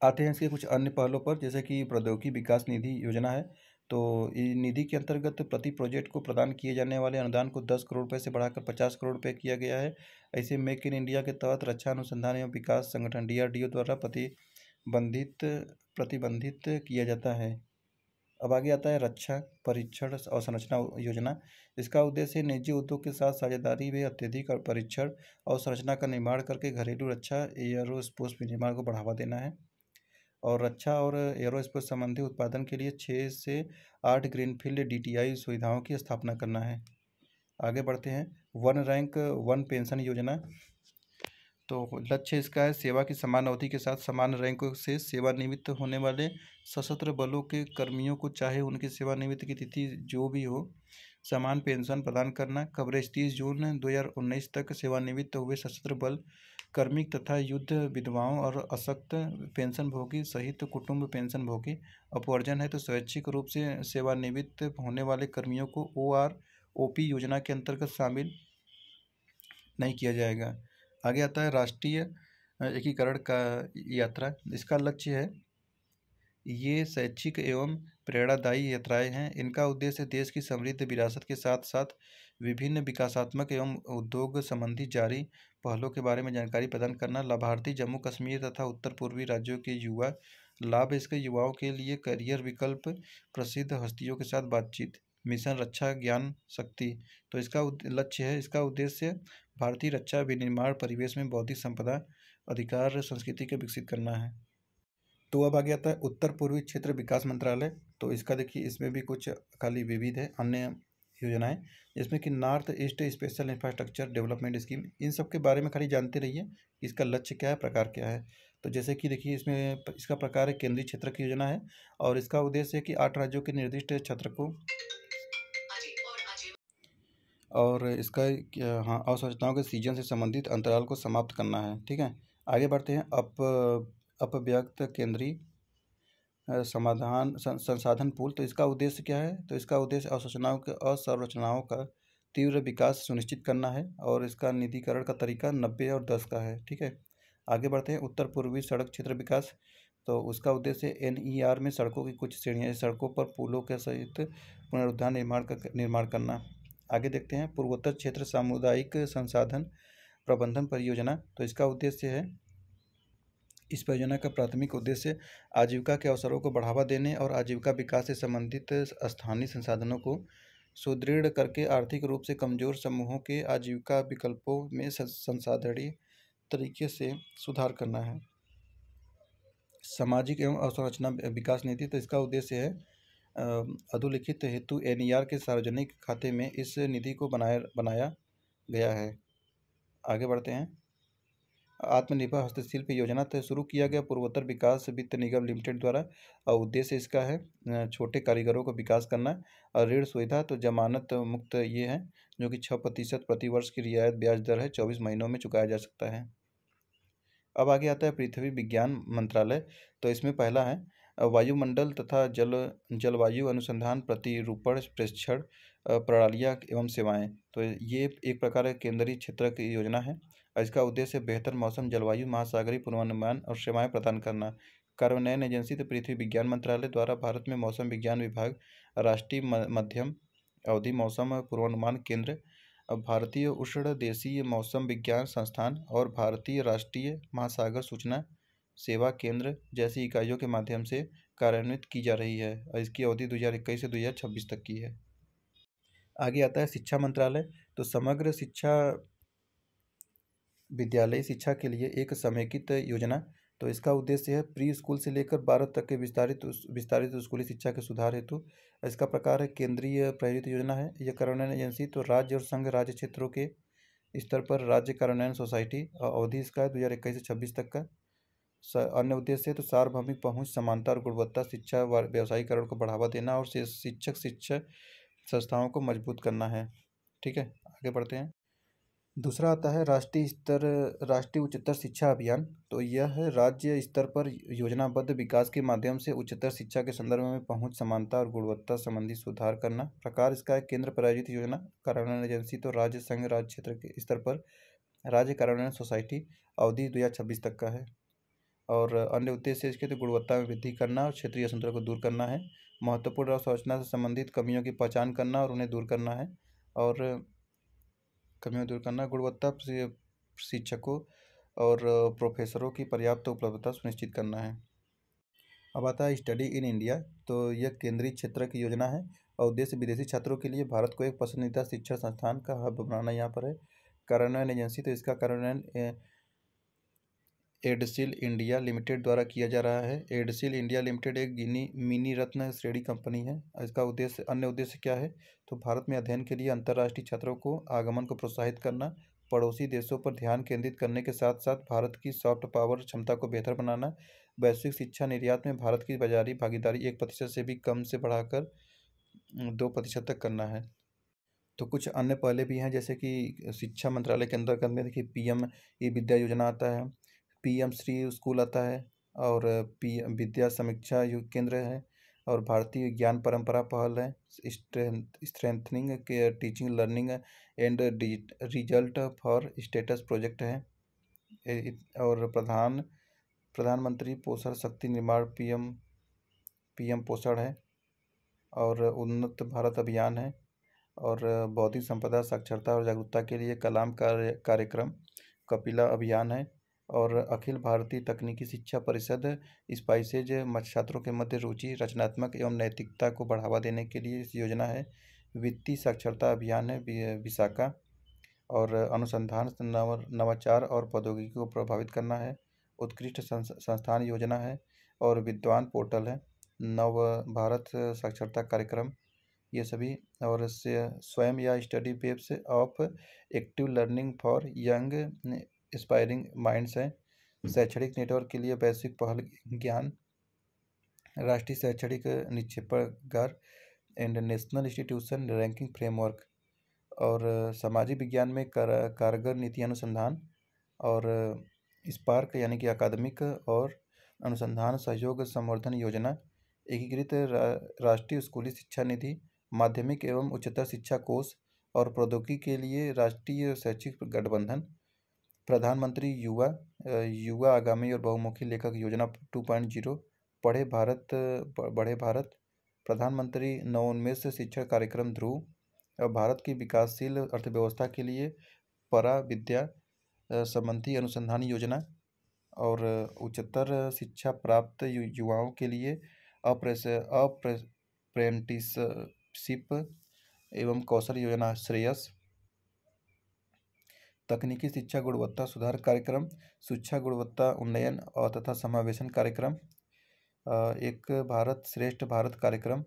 आते हैं इसके कुछ अन्य पहलों पर जैसे कि प्रौद्योगिकी विकास निधि योजना है तो निधि के अंतर्गत प्रति प्रोजेक्ट को प्रदान किए जाने वाले अनुदान को दस करोड़ रुपये से बढ़ाकर पचास करोड़ रुपये किया गया है ऐसे मेक इन इंडिया के तहत रक्षा अनुसंधान एवं विकास संगठन डी द्वारा प्रतिबंधित प्रतिबंधित किया जाता है अब आगे आता है रक्षा परीक्षण और संरचना योजना इसका उद्देश्य निजी उद्योग के साथ साझेदारी में अत्यधिक परीक्षण और संरचना का निर्माण करके घरेलू रक्षा एयरोस्पोस विनिर्माण को बढ़ावा देना है और रक्षा और एयरोस्पेस संबंधी उत्पादन के लिए छः से आठ ग्रीनफील्ड डीटीआई सुविधाओं की स्थापना करना है आगे बढ़ते हैं वन रैंक वन पेंशन योजना तो लक्ष्य इसका है सेवा की समान अवधि के साथ समान रैंक से सेवानिवृत्त होने वाले सशस्त्र बलों के कर्मियों को चाहे उनकी सेवानिवृत्ति की तिथि जो भी हो समान पेंशन प्रदान करना कवरेज तीस जून 2019 तक सेवानिवृत्त हुए सशस्त्र बल कर्मिक तथा युद्ध विधवाओं और अशक्त पेंशनभोगी सहित कुटुंब पेंशनभोगी अपवर्जन है तो स्वैच्छिक रूप से सेवानिवृत्त होने वाले कर्मियों को ओ आर ओ पी योजना के अंतर्गत शामिल नहीं किया जाएगा आगे आता है राष्ट्रीय एकीकरण का यात्रा इसका लक्ष्य है ये शैक्षिक एवं प्रेरणादायी यात्राएं हैं इनका उद्देश्य देश की समृद्ध विरासत के साथ साथ विभिन्न विकासात्मक एवं उद्योग संबंधी जारी पहलों के बारे में जानकारी प्रदान करना लाभार्थी जम्मू कश्मीर तथा उत्तर पूर्वी राज्यों के युवा लाभ इसके युवाओं के लिए करियर विकल्प प्रसिद्ध हस्तियों के साथ बातचीत मिशन रक्षा ज्ञान शक्ति तो इसका लक्ष्य है इसका उद्देश्य भारतीय रक्षा विनिर्माण परिवेश में बौद्धिक संपदा अधिकार संस्कृति के विकसित करना है तो अब आ गया था उत्तर पूर्वी क्षेत्र विकास मंत्रालय तो इसका देखिए इसमें भी कुछ खाली विविध है अन्य योजनाएं जिसमें कि north east special infrastructure development scheme इन सब के बारे में खाली जानते रहिए इसका लक्ष्य क्या है प्रकार क्या है तो जैसे कि देखिए इसमें इसका प्रकार है केंद्रीय क्षेत्र की योजना है और इसका उद्देश्य है कि आठ राज्यों के निर्दिष्ट क्षेत्र को और इसका हाँ अस्वच्छताओं के सीजन से संबंधित अंतराल को समाप्त करना है ठीक है आगे बढ़ते हैं अप अपव्यक्त केंद्रीय समाधान संसाधन पुल तो इसका उद्देश्य क्या है तो इसका उद्देश्य अवसूचनाओं के असंरचनाओं का तीव्र विकास सुनिश्चित करना है और इसका निधिकरण का तरीका नब्बे और दस का है ठीक है आगे बढ़ते हैं उत्तर पूर्वी सड़क क्षेत्र विकास तो उसका उद्देश्य एन ई आर में सड़कों की कुछ श्रेणियाँ सड़कों पर पुलों के सहित पुनरुद्धार निर्माण का निर्माण करना आगे देखते हैं पूर्वोत्तर क्षेत्र सामुदायिक संसाधन प्रबंधन परियोजना तो इसका उद्देश्य है इस परियोजना का प्राथमिक उद्देश्य आजीविका के अवसरों को बढ़ावा देने और आजीविका विकास से संबंधित स्थानीय संसाधनों को सुदृढ़ करके आर्थिक रूप से कमजोर समूहों के आजीविका विकल्पों में संसाधनीय तरीके से सुधार करना है सामाजिक एवं अवसंरचना विकास नीति तो इसका उद्देश्य है अधोलिखित हेतु एनईआर के सार्वजनिक खाते में इस निधि को बनाया बनाया गया है आगे बढ़ते हैं आत्मनिर्भर हस्तशिल्प योजना तय शुरू किया गया पूर्वोत्तर विकास वित्त निगम लिमिटेड द्वारा और उद्देश्य इसका है छोटे कारीगरों का विकास करना और ऋण सुविधा तो जमानत मुक्त ये है जो कि छः प्रतिशत प्रतिवर्ष की रियायत ब्याज दर है चौबीस महीनों में चुकाया जा सकता है अब आगे आता है पृथ्वी विज्ञान मंत्रालय तो इसमें पहला है वायुमंडल तथा जल जलवायु अनुसंधान प्रतिरूपण प्रेक्षण प्रणालियाँ एवं सेवाएं तो ये एक प्रकार केंद्रीय क्षेत्र की योजना है इसका उद्देश्य बेहतर मौसम जलवायु महासागरी पूर्वानुमान और सेवाएं प्रदान करना कार्यान्वयन एजेंसी तो पृथ्वी विज्ञान मंत्रालय द्वारा भारत में मौसम विज्ञान विभाग राष्ट्रीय मध्यम अवधि मौसम पूर्वानुमान केंद्र भारतीय उष्ण देशीय मौसम विज्ञान संस्थान और भारतीय राष्ट्रीय महासागर सूचना सेवा केंद्र जैसी इकाइयों के माध्यम से कार्यान्वित की जा रही है और इसकी अवधि दो हज़ार इक्कीस से दो हज़ार छब्बीस तक की है आगे आता है शिक्षा मंत्रालय तो समग्र शिक्षा विद्यालय शिक्षा के लिए एक समेकित योजना तो इसका उद्देश्य है प्री स्कूल से लेकर बारह तक के विस्तारित विस्तारित स्कूली शिक्षा के सुधार हेतु इसका प्रकार है केंद्रीय प्रेरित योजना है यह कार्यान्वयन एजेंसी तो राज्य और संघ राज्य क्षेत्रों के स्तर पर राज्य कार्यान्वयन सोसाइटी और अवधि इसका है दो हज़ार इक्कीस से छब्बीस तक का अन्य उद्देश्य है तो सार्वभौमिक पहुंच समानता और गुणवत्ता शिक्षा व्यवसायीकरण को बढ़ावा देना और शिक्षक शिक्षा संस्थाओं को मजबूत करना है ठीक है आगे बढ़ते हैं दूसरा आता है राष्ट्रीय स्तर राष्ट्रीय उच्चतर शिक्षा अभियान तो यह राज्य स्तर पर योजनाबद्ध विकास के माध्यम से उच्चतर शिक्षा के संदर्भ में पहुंच समानता और गुणवत्ता संबंधी सुधार करना प्रकार इसका है केंद्र प्रायोजित योजना कार्यान्वयन एजेंसी तो राज्य संघ राज्य क्षेत्र के स्तर पर राज्य कार्यान्वयन सोसाइटी अवधि दो तक का है और अन्य उद्देश्य इसके तो गुणवत्ता में वृद्धि करना और क्षेत्रीय असंतुलन को दूर करना है महत्वपूर्ण सोचना से संबंधित कमियों की पहचान करना और उन्हें दूर करना है और कमियों दूर करना गुणवत्ता शिक्षकों और प्रोफेसरों की पर्याप्त उपलब्धता सुनिश्चित करना है अब आता है स्टडी इन इंडिया तो यह केंद्रीय क्षेत्र की योजना है और उद्देश्य विदेशी छात्रों के लिए भारत को एक पसंदीदा शिक्षा संस्थान का हब बनाना यहाँ पर है कार्यान्वयन एजेंसी तो इसका कार्यान्वयन एडसिल इंडिया लिमिटेड द्वारा किया जा रहा है एडसिल इंडिया लिमिटेड एक गिनी मिनी रत्न श्रेणी कंपनी है इसका उद्देश्य अन्य उद्देश्य क्या है तो भारत में अध्ययन के लिए अंतर्राष्ट्रीय छात्रों को आगमन को प्रोत्साहित करना पड़ोसी देशों पर ध्यान केंद्रित करने के साथ साथ भारत की सॉफ्ट पावर क्षमता को बेहतर बनाना वैश्विक शिक्षा निर्यात में भारत की बाजारी भागीदारी एक प्रतिशत से भी कम से बढ़ाकर दो प्रतिशत तक करना है तो कुछ अन्य पहले भी हैं जैसे कि शिक्षा मंत्रालय के अंतर्गत में देखिए पीएम ई विद्या योजना आता है पी एम श्री स्कूल आता है और पी विद्या समीक्षा युग केंद्र है और भारतीय ज्ञान परंपरा पहल है स्ट्रेंथनिंग के teaching learning and result for status project है और प्रधान प्रधानमंत्री पोषण शक्ति निर्माण पीएम पीएम पोषण है और उन्नत भारत अभियान है और बौद्धिक संपदा साक्षरता और जागरूकता के लिए कलाम कार्य कार्यक्रम कपिला अभियान है और अखिल भारतीय तकनीकी शिक्षा परिषद स्पाइसेज छात्रों के मध्य रुचि रचनात्मक एवं नैतिकता को बढ़ावा देने के लिए योजना है वित्तीय साक्षरता अभियान है विशाखा और अनुसंधान नव नवाचार और प्रौद्योगिकी को प्रभावित करना है उत्कृष्ट संस्थान योजना है और विद्वान पोर्टल है नव भारत साक्षरता कार्यक्रम ये सभी और स्वयं या study webs of active learning for young inspiring minds हैं शैक्षणिक नेटवर्क के लिए वैश्विक पहल ज्ञान राष्ट्रीय शैक्षणिक निक्षेपागार and national institution ranking framework और सामाजिक विज्ञान में कर, कारगर नीति अनुसंधान और स्पार्क यानी कि अकादमिक और अनुसंधान सहयोग संवर्धन योजना एकीकृत रा, राष्ट्रीय स्कूली शिक्षा निधि माध्यमिक एवं उच्चतर शिक्षा कोष और प्रौद्योगिकी के लिए राष्ट्रीय शैक्षिक गठबंधन प्रधानमंत्री युवा युवा आगामी और बहुमुखी लेखक योजना टू पॉइंट जीरो पढ़े भारत बढ़े भारत प्रधानमंत्री नवोन्मेष शिक्षा कार्यक्रम ध्रुव भारत की विकासशील अर्थव्यवस्था के लिए परा विद्या संबंधी अनुसंधान योजना और उच्चतर शिक्षा प्राप्त युवाओं के लिए अप्रेस अप्रेंटिसशिप एवं कौशल योजना श्रेयस तकनीकी शिक्षा गुणवत्ता सुधार कार्यक्रम शिक्षा गुणवत्ता उन्नयन और तथा समावेशन कार्यक्रम एक भारत श्रेष्ठ भारत कार्यक्रम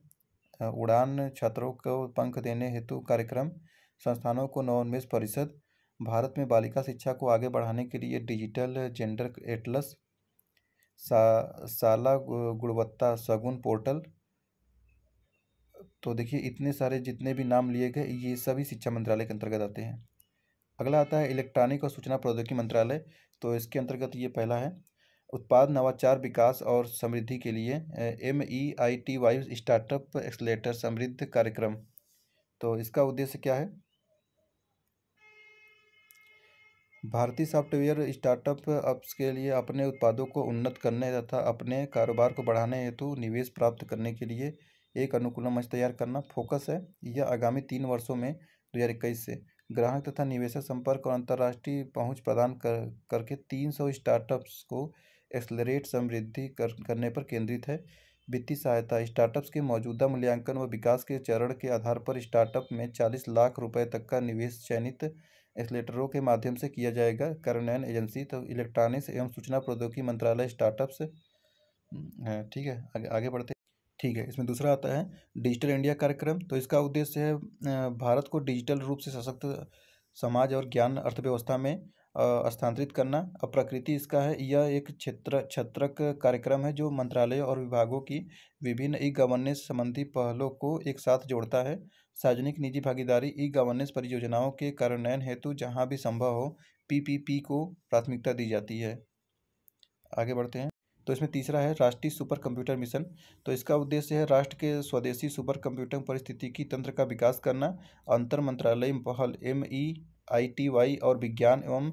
उड़ान छात्रों को पंख देने हेतु कार्यक्रम संस्थानों को नवोन्मेष परिषद भारत में बालिका शिक्षा को आगे बढ़ाने के लिए डिजिटल जेंडर एटलस सा साला गुणवत्ता सगुन पोर्टल तो देखिए इतने सारे जितने भी नाम लिए गए ये सभी शिक्षा मंत्रालय के अंतर्गत आते हैं अगला आता है इलेक्ट्रॉनिक और सूचना प्रौद्योगिकी मंत्रालय तो इसके अंतर्गत ये पहला है उत्पाद नवाचार विकास और समृद्धि के लिए M E I T Y startup accelerator Samridh कार्यक्रम तो इसका उद्देश्य क्या है भारतीय सॉफ्टवेयर स्टार्टअप अप्स के लिए अपने उत्पादों को उन्नत करने तथा अपने कारोबार को बढ़ाने हेतु निवेश प्राप्त करने के लिए एक अनुकूल मंच तैयार करना फोकस है यह आगामी तीन वर्षों में दो से ग्राहक तथा निवेशक संपर्क और अंतर्राष्ट्रीय पहुंच प्रदान कर करके 300 स्टार्टअप्स को एक्सलरेट समृद्धि कर, करने पर केंद्रित है वित्तीय सहायता स्टार्टअप्स के मौजूदा मूल्यांकन व विकास के चरण के आधार पर स्टार्टअप में 40 लाख रुपए तक का निवेश चयनित एक्सलेटरों के माध्यम से किया जाएगा कर्णयन एजेंसी तो इलेक्ट्रॉनिक्स एवं सूचना प्रौद्योगिकी मंत्रालय स्टार्टअप्स हम्म, ठीक है आगे आगे बढ़ते ठीक है इसमें दूसरा आता है डिजिटल इंडिया कार्यक्रम तो इसका उद्देश्य है भारत को डिजिटल रूप से सशक्त समाज और ज्ञान अर्थव्यवस्था में स्थानांतरित करना अब प्रकृति इसका है यह एक क्षेत्र क्षेत्रक कार्यक्रम है जो मंत्रालय और विभागों की विभिन्न ई गवर्नेंस संबंधी पहलों को एक साथ जोड़ता है सार्वजनिक निजी भागीदारी ई गवर्नेंस परियोजनाओं के कार्यान्वयन हेतु जहाँ भी संभव हो पीपीपी को प्राथमिकता दी जाती है आगे बढ़ते हैं तो इसमें तीसरा है राष्ट्रीय सुपर कंप्यूटर मिशन तो इसका उद्देश्य है राष्ट्र के स्वदेशी सुपर कंप्यूटर परिस्थितिकी तंत्र का विकास करना अंतर मंत्रालय पहल M E I T Y और विज्ञान एवं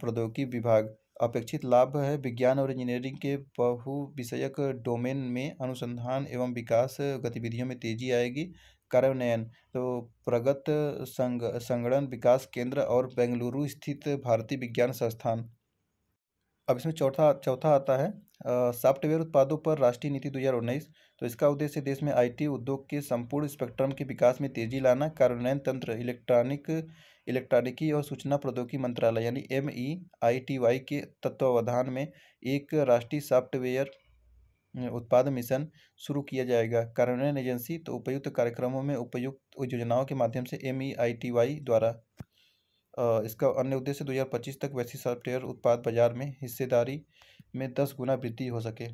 प्रौद्योगिकी विभाग अपेक्षित लाभ है विज्ञान और इंजीनियरिंग के बहु विषयक डोमेन में अनुसंधान एवं विकास गतिविधियों में तेजी आएगी कार्यान्वयन तो प्रगत संग संगठन विकास केंद्र और बेंगलुरु स्थित भारतीय विज्ञान संस्थान अब इसमें चौथा चौथा आता है सॉफ्टवेयर उत्पादों पर राष्ट्रीय नीति 2019 तो इसका उद्देश्य देश में आईटी उद्योग के संपूर्ण स्पेक्ट्रम के विकास में तेजी लाना कार्यान्वयन तंत्र इलेक्ट्रॉनिक इलेक्ट्रॉनिकी और सूचना प्रौद्योगिकी मंत्रालय यानी M E I T Y के तत्वावधान में एक राष्ट्रीय सॉफ्टवेयर उत्पाद मिशन शुरू किया जाएगा कार्यान्वयन एजेंसी तो उपयुक्त कार्यक्रमों में उपयुक्त योजनाओं के माध्यम से M E I T Y द्वारा इसका अन्य उद्देश्य 2025 तक वैसी सॉफ्टवेयर उत्पाद बाजार में हिस्सेदारी में दस गुना वृद्धि हो सके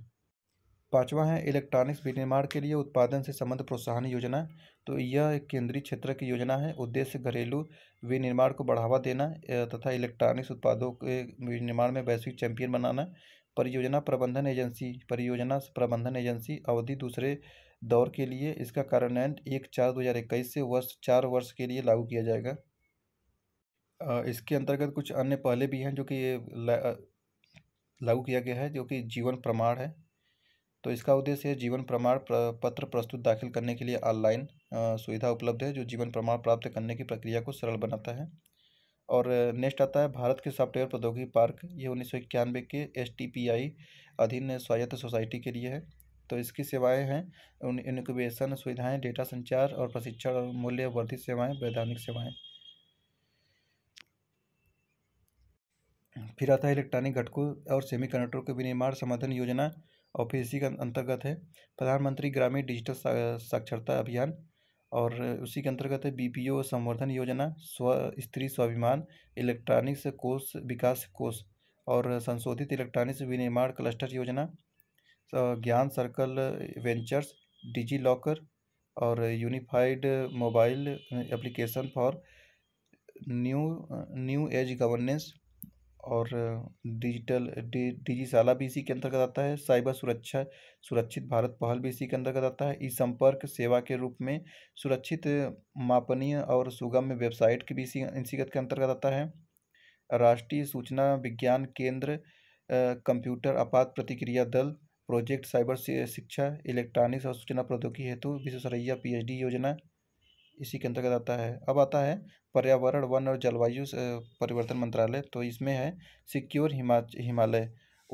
पांचवा है इलेक्ट्रॉनिक्स विनिर्माण के लिए उत्पादन से संबंध प्रोत्साहन योजना तो यह केंद्रीय क्षेत्र की योजना है उद्देश्य घरेलू विनिर्माण को बढ़ावा देना तथा इलेक्ट्रॉनिक्स उत्पादों के विनिर्माण में वैश्विक चैंपियन बनाना परियोजना प्रबंधन एजेंसी परियोजना प्रबंधन एजेंसी अवधि दूसरे दौर के लिए इसका कार्यान्वयन एक चार दो हज़ार इक्कीस से वर्ष चार वर्ष के लिए लागू किया जाएगा इसके अंतर्गत कुछ अन्य पहले भी हैं जो कि लागू किया गया है जो कि जीवन प्रमाण है तो इसका उद्देश्य जीवन प्रमाण पत्र प्रस्तुत दाखिल करने के लिए ऑनलाइन सुविधा उपलब्ध है जो जीवन प्रमाण प्राप्त करने की प्रक्रिया को सरल बनाता है और नेक्स्ट आता है भारत के सॉफ्टवेयर प्रौद्योगिकी पार्क ये उन्नीस सौ इक्यानवे के एस टी पी आई अधीन स्वायत्त सोसाइटी के लिए है तो इसकी सेवाएं हैं उन इनक्यूबेशन सुविधाएं डेटा संचार और प्रशिक्षण और मूल्य वर्धित सेवाएं वैधानिक सेवाएं फिर आता है इलेक्ट्रॉनिक घटकों और सेमीकंडक्टर के विनिर्माण संवर्धन योजना और फिर इसी के अं-, अंतर्गत है प्रधानमंत्री ग्रामीण डिजिटल साक्षरता अभियान और उसी के अंतर्गत है बी पी ओ संवर्धन योजना स्व स्त्री स्वाभिमान इलेक्ट्रॉनिक्स कोष विकास कोष और संशोधित इलेक्ट्रॉनिक्स विनिर्माण क्लस्टर योजना Gyan circle ventures DigiLocker और unified mobile application for new new age governance और डिजिटल डि डिजिशाला भी इसी के अंतर्गत आता है साइबर सुरक्षा सुरक्षित भारत पहल भी इसी के अंतर्गत आता है ई संपर्क सेवा के रूप में सुरक्षित मापनीय और सुगम्य वेबसाइट की भी इसी इसी के अंतर्गत आता है राष्ट्रीय सूचना विज्ञान केंद्र कंप्यूटर आपात प्रतिक्रिया दल प्रोजेक्ट साइबर शिक्षा इलेक्ट्रॉनिक्स और सूचना प्रौद्योगिकी हेतु विश्वसरैया पी योजना इसी के अंतर्गत आता है अब आता है पर्यावरण वन और जलवायु परिवर्तन मंत्रालय तो इसमें है सिक्योर हिमाच हिमालय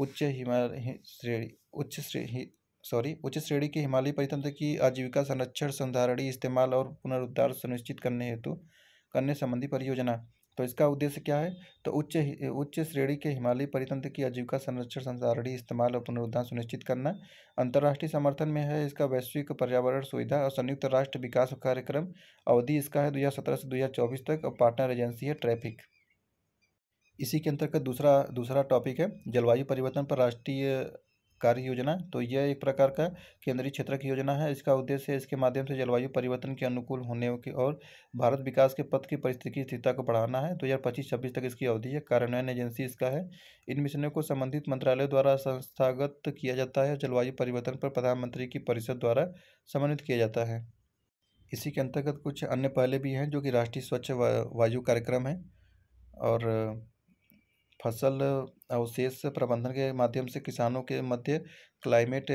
उच्च हिमालय श्रेणी उच्च श्रेणी सॉरी उच्च श्रेणी के हिमालयी परितंत्र की आजीविका संरक्षण संधारणी इस्तेमाल और पुनरुद्धार सुनिश्चित करने हेतु करने संबंधी परियोजना तो इसका उद्देश्य क्या है तो उच्च उच्च श्रेणी के हिमालयी परितंत्र की आजीविका संरक्षण संसारणी इस्तेमाल और पुनरुद्धार सुनिश्चित करना अंतर्राष्ट्रीय समर्थन में है इसका वैश्विक पर्यावरण सुविधा और संयुक्त राष्ट्र विकास कार्यक्रम अवधि इसका है दो से दो तक और पार्टनर एजेंसी है ट्रैफिक इसी के अंतर्गत दूसरा दूसरा टॉपिक है जलवायु परिवर्तन पर राष्ट्रीय कार्य योजना तो यह एक प्रकार का केंद्रीय क्षेत्र की योजना है इसका उद्देश्य इसके माध्यम से जलवायु परिवर्तन के अनुकूल होने की और भारत विकास के पथ की परिस्थिति की स्थिरता को बढ़ाना है दो हज़ार पच्चीस छब्बीस तक इसकी अवधि है कार्यान्वयन एजेंसी इसका है इन मिशनों को संबंधित मंत्रालय द्वारा संस्थागत किया जाता है जलवायु परिवर्तन पर प्रधानमंत्री की परिषद द्वारा समन्वित किया जाता है इसी के अंतर्गत कुछ अन्य पहले भी हैं जो कि राष्ट्रीय स्वच्छ वायु कार्यक्रम है और फसल अवशेष प्रबंधन के माध्यम से किसानों के मध्य क्लाइमेट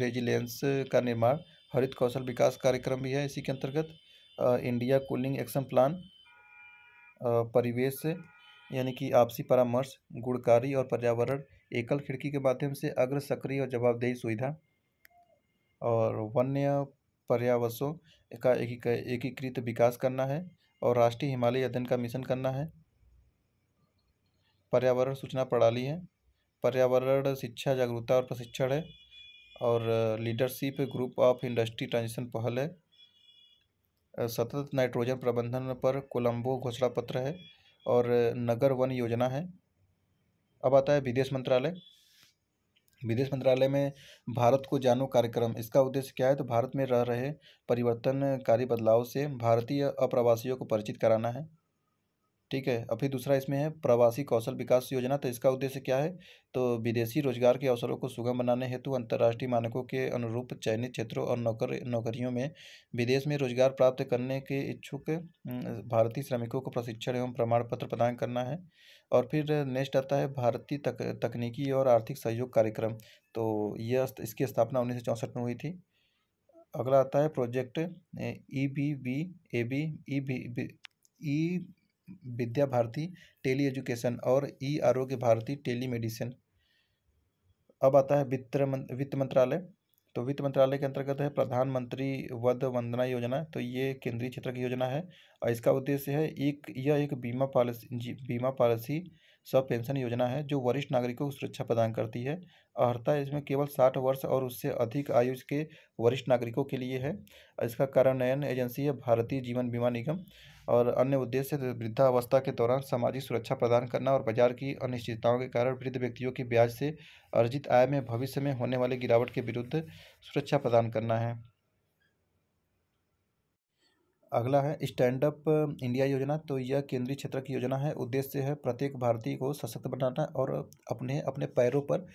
रेजिलेंस का निर्माण हरित कौशल विकास कार्यक्रम भी है इसी के अंतर्गत इंडिया कूलिंग एक्शन प्लान परिवेश यानी कि आपसी परामर्श गुणकारी और पर्यावरण एकल खिड़की के माध्यम से अग्र सक्रिय और जवाबदेही सुविधा और वन्य पर्यावसों का एकीकृत विकास करना है और राष्ट्रीय हिमालय अध्ययन का मिशन करना है पर्यावरण सूचना प्रणाली है पर्यावरण शिक्षा जागरूकता और प्रशिक्षण है और leadership group of industry transition पहल है सतत नाइट्रोजन प्रबंधन पर कोलंबो घोषणा पत्र है और नगर वन योजना है अब आता है विदेश मंत्रालय विदेश मंत्रालय में भारत को जानो कार्यक्रम इसका उद्देश्य क्या है तो भारत में रह रहे परिवर्तनकारी बदलाव से भारतीय अप्रवासियों को परिचित कराना है ठीक है और फिर दूसरा इसमें है प्रवासी कौशल विकास योजना तो इसका उद्देश्य क्या है तो विदेशी रोजगार के अवसरों को सुगम बनाने हेतु अंतर्राष्ट्रीय मानकों के अनुरूप चयनित क्षेत्रों और नौकर नौकरियों में विदेश में रोजगार प्राप्त करने के इच्छुक भारतीय श्रमिकों को प्रशिक्षण एवं प्रमाण पत्र प्रदान करना है और फिर नेक्स्ट आता है भारतीय तक तकनीकी और आर्थिक सहयोग कार्यक्रम तो यह इसकी स्थापना उन्नीस सौ चौंसठ में हुई थी अगला आता है project E B B A B E B e Vidya Bharati tele education और ई आरोग्य भारती टेली मेडिसिन अब आता है वित्त वित्त मंत्रालय तो वित्त मंत्रालय के अंतर्गत है प्रधानमंत्री वध वंदना योजना तो ये केंद्रीय क्षेत्र की योजना है और इसका उद्देश्य है एक यह एक बीमा पॉलिसी बीमा पॉलिसी सब पेंशन योजना है जो वरिष्ठ नागरिकों को सुरक्षा प्रदान करती है अर्हता इसमें केवल साठ वर्ष और उससे अधिक आयु के वरिष्ठ नागरिकों के लिए है इसका कार्यान्वयन एजेंसी है भारतीय जीवन बीमा निगम और अन्य उद्देश्य वृद्धावस्था के दौरान सामाजिक सुरक्षा प्रदान करना और बाजार की अनिश्चितताओं के कारण वृद्ध व्यक्तियों की ब्याज से अर्जित आय में भविष्य में होने वाले गिरावट के विरुद्ध सुरक्षा प्रदान करना है अगला है स्टैंड अप इंडिया योजना तो यह केंद्रीय क्षेत्र की योजना है उद्देश्य है प्रत्येक भारतीय को सशक्त बनाना और अपने अपने पैरों पर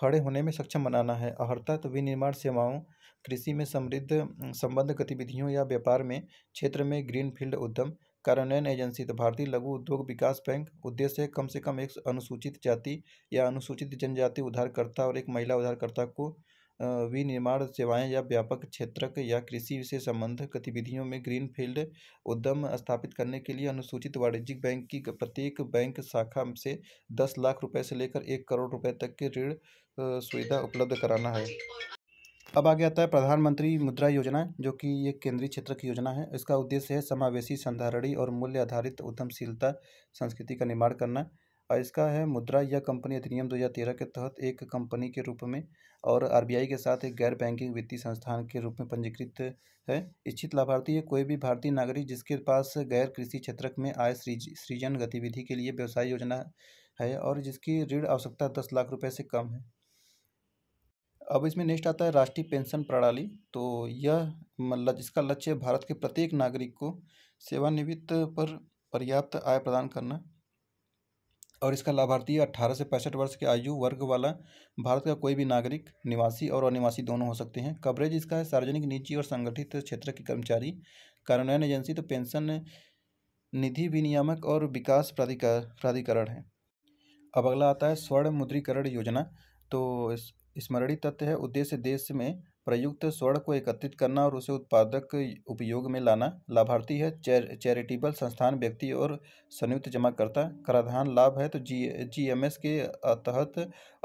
खड़े होने में सक्षम बनाना है अर्थात तो विनिर्माण सेवाओं कृषि में समृद्ध संबद्ध गतिविधियों या व्यापार में क्षेत्र में ग्रीनफील्ड उद्यम कार्यान्वयन एजेंसी तो भारतीय लघु उद्योग विकास बैंक उद्देश्य है कम से कम एक अनुसूचित जाति या अनुसूचित जनजाति उधारकर्ता और एक महिला उधारकर्ता को विनिर्माण सेवाएं या व्यापक क्षेत्रक या कृषि से संबंधित गतिविधियों में ग्रीनफील्ड उद्यम स्थापित करने के लिए अनुसूचित वाणिज्यिक बैंक की प्रत्येक बैंक शाखा से दस लाख रुपए से लेकर एक करोड़ रुपए तक के ऋण सुविधा उपलब्ध कराना है अब आगे आता है प्रधानमंत्री मुद्रा योजना जो कि एक केंद्रीय क्षेत्र की योजना है इसका उद्देश्य है समावेशी संधारणी और मूल्य आधारित उद्यमशीलता संस्कृति का निर्माण करना और इसका है मुद्रा या कंपनी अधिनियम 2013 के तहत एक कंपनी के रूप में और आरबीआई के साथ एक गैर बैंकिंग वित्तीय संस्थान के रूप में पंजीकृत है इच्छित लाभार्थी है कोई भी भारतीय नागरिक जिसके पास गैर कृषि क्षेत्र में आय सृजन गतिविधि के लिए व्यवसाय योजना है और जिसकी ऋण आवश्यकता दस लाख रुपये से कम है अब इसमें नेक्स्ट आता है राष्ट्रीय पेंशन प्रणाली तो यह इसका लक्ष्य भारत के प्रत्येक नागरिक को सेवानिवृत्त पर पर्याप्त आय प्रदान करना और इसका लाभार्थी अट्ठारह से पैंसठ वर्ष के आयु वर्ग वाला भारत का कोई भी नागरिक निवासी और अनिवासी दोनों हो सकते हैं कवरेज इसका है सार्वजनिक निजी और संगठित क्षेत्र के कर्मचारी कार्यान्वयन एजेंसी तो पेंशन निधि विनियामक और विकास प्राधिकर प्राधिकरण है अब अगला आता है स्वर्ण मुद्रीकरण योजना तो स्मरणीय तथ्य है उद्देश्य देश में प्रयुक्त स्वर्ण को एकत्रित करना और उसे उत्पादक उपयोग में लाना लाभार्थी है चैर, चैरिटेबल संस्थान व्यक्ति और संयुक्त जमाकर्ता कराधान लाभ है तो जी जीएमएस के तहत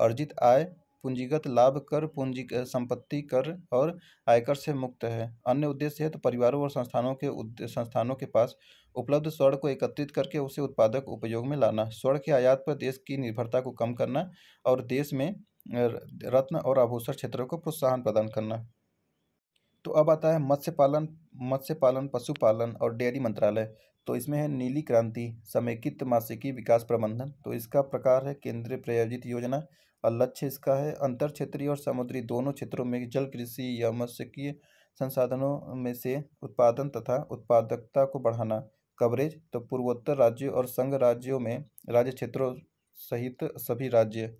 अर्जित आय पूंजीगत लाभ कर पूंजी संपत्ति कर और आयकर से मुक्त है अन्य उद्देश्य है तो परिवारों और संस्थानों के संस्थानों के पास उपलब्ध स्वर्ण को एकत्रित करके उसे उत्पादक उपयोग में लाना स्वर्ण के आयात पर देश की निर्भरता को कम करना और देश में रत्न और आभूषण क्षेत्रों को प्रोत्साहन प्रदान करना तो अब आता है मत्स्य पालन मत्स्य पालन पशुपालन और डेयरी मंत्रालय तो इसमें है नीली क्रांति समेकित मासिकी विकास प्रबंधन तो इसका प्रकार है केंद्रीय प्रायोजित योजना और लक्ष्य इसका है अंतर क्षेत्रीय और समुद्री दोनों क्षेत्रों में जल कृषि या मत्स्यकीय संसाधनों में से उत्पादन तथा उत्पादकता को बढ़ाना कवरेज तो पूर्वोत्तर राज्यों और संघ राज्यों में राज्य क्षेत्रों सहित सभी राज्य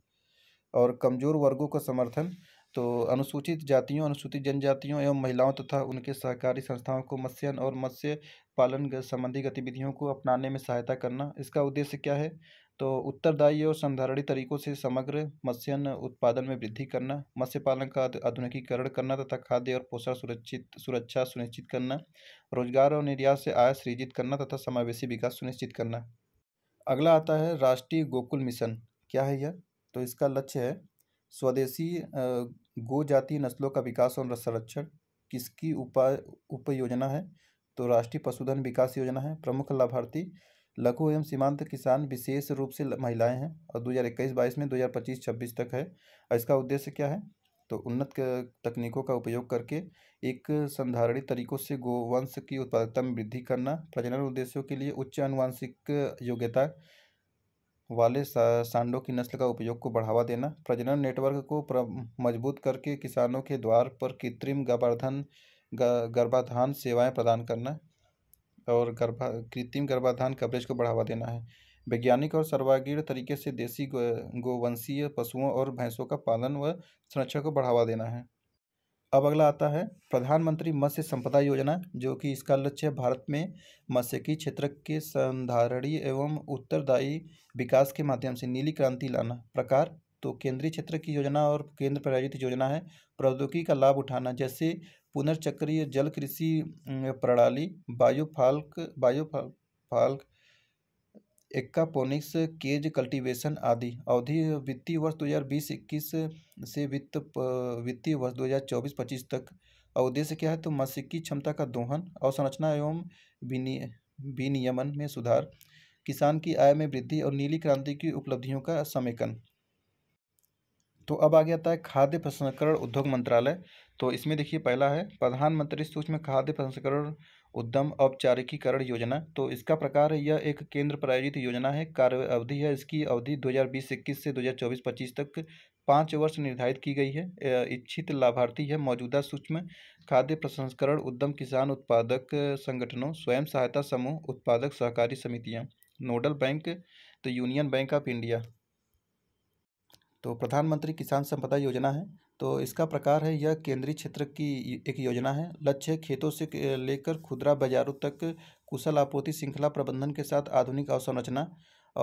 और कमज़ोर वर्गों का समर्थन तो अनुसूचित जातियों अनुसूचित जनजातियों एवं महिलाओं तथा उनके सहकारी संस्थाओं को मत्स्य और मत्स्य पालन संबंधी गतिविधियों को अपनाने में सहायता करना इसका उद्देश्य क्या है तो उत्तरदायी और संधारणी तरीकों से समग्र मत्स्य उत्पादन में वृद्धि करना मत्स्य पालन का आधुनिकीकरण करना तथा खाद्य और पोषण सुरक्षित सुरक्षा सुनिश्चित करना रोजगार और निर्यात से आय सृजित करना तथा समावेशी विकास सुनिश्चित करना अगला आता है राष्ट्रीय गोकुल मिशन क्या है यह तो इसका लक्ष्य है स्वदेशी गो जाति नस्लों का विकास और संरक्षण किसकी उपाय उप योजना है तो राष्ट्रीय पशुधन विकास योजना है प्रमुख लाभार्थी लघु एवं सीमांत किसान विशेष रूप से महिलाएं हैं और 2021-22 में 2025-26 तक है और इसका उद्देश्य क्या है तो उन्नत तकनीकों का उपयोग करके एक संधारणी तरीकों से गोवंश की उत्पादकता में वृद्धि करना प्रजनन उद्देश्यों के लिए उच्च अनुवांशिक योग्यता वाले सांडों की नस्ल का उपयोग को बढ़ावा देना प्रजनन नेटवर्क को मजबूत करके किसानों के द्वार पर कृत्रिम गर्भाधान गर्भाधान सेवाएं प्रदान करना और गर्भा कृत्रिम गर्भाधान कवरेज को बढ़ावा देना है वैज्ञानिक और सर्वागीण तरीके से देसी गो गोवंशीय पशुओं और भैंसों का पालन व संरक्षण को बढ़ावा देना है अब अगला आता है प्रधानमंत्री मत्स्य संपदा योजना जो कि इसका लक्ष्य भारत में मत्स्य की क्षेत्र के संधारणीय एवं उत्तरदायी विकास के माध्यम से नीली क्रांति लाना प्रकार तो केंद्रीय क्षेत्र की योजना और केंद्र प्रायोजित योजना है प्रौद्योगिकी का लाभ उठाना जैसे पुनर्चक्रीय जल कृषि प्रणाली बायोफाल्क बायोफाल्क एक्कापोनिक्स केज कल्टीवेशन आदि अवधि वित्तीय वर्ष दो से वित्त वित्तीय वर्ष दो हज़ार चौबीस पच्चीस तक और उद्देश्य क्या है तो मस्तिष्की क्षमता का दोहन और संरचना एवं विनियमन में सुधार किसान की आय में वृद्धि और नीली क्रांति की उपलब्धियों का समेकन तो अब आ गया है खाद्य प्रसंस्करण उद्योग मंत्रालय तो इसमें देखिए पहला है प्रधानमंत्री सूक्ष्म खाद्य प्रसंस्करण उद्यम औपचारिकीकरण योजना तो इसका प्रकार है यह एक केंद्र प्रायोजित योजना है कार्य अवधि है इसकी अवधि 2020-21 से 2024-25 तक पाँच वर्ष निर्धारित की गई है इच्छित लाभार्थी है मौजूदा सूक्ष्म खाद्य प्रसंस्करण उद्यम किसान उत्पादक संगठनों स्वयं सहायता समूह उत्पादक सहकारी समितियाँ nodal bank the Union Bank of India तो प्रधानमंत्री किसान संपदा योजना है तो इसका प्रकार है यह केंद्रीय क्षेत्र की एक योजना है लक्ष्य खेतों से लेकर खुदरा बाजारों तक कुशल आपूर्ति श्रृंखला प्रबंधन के साथ आधुनिक अवसंरचना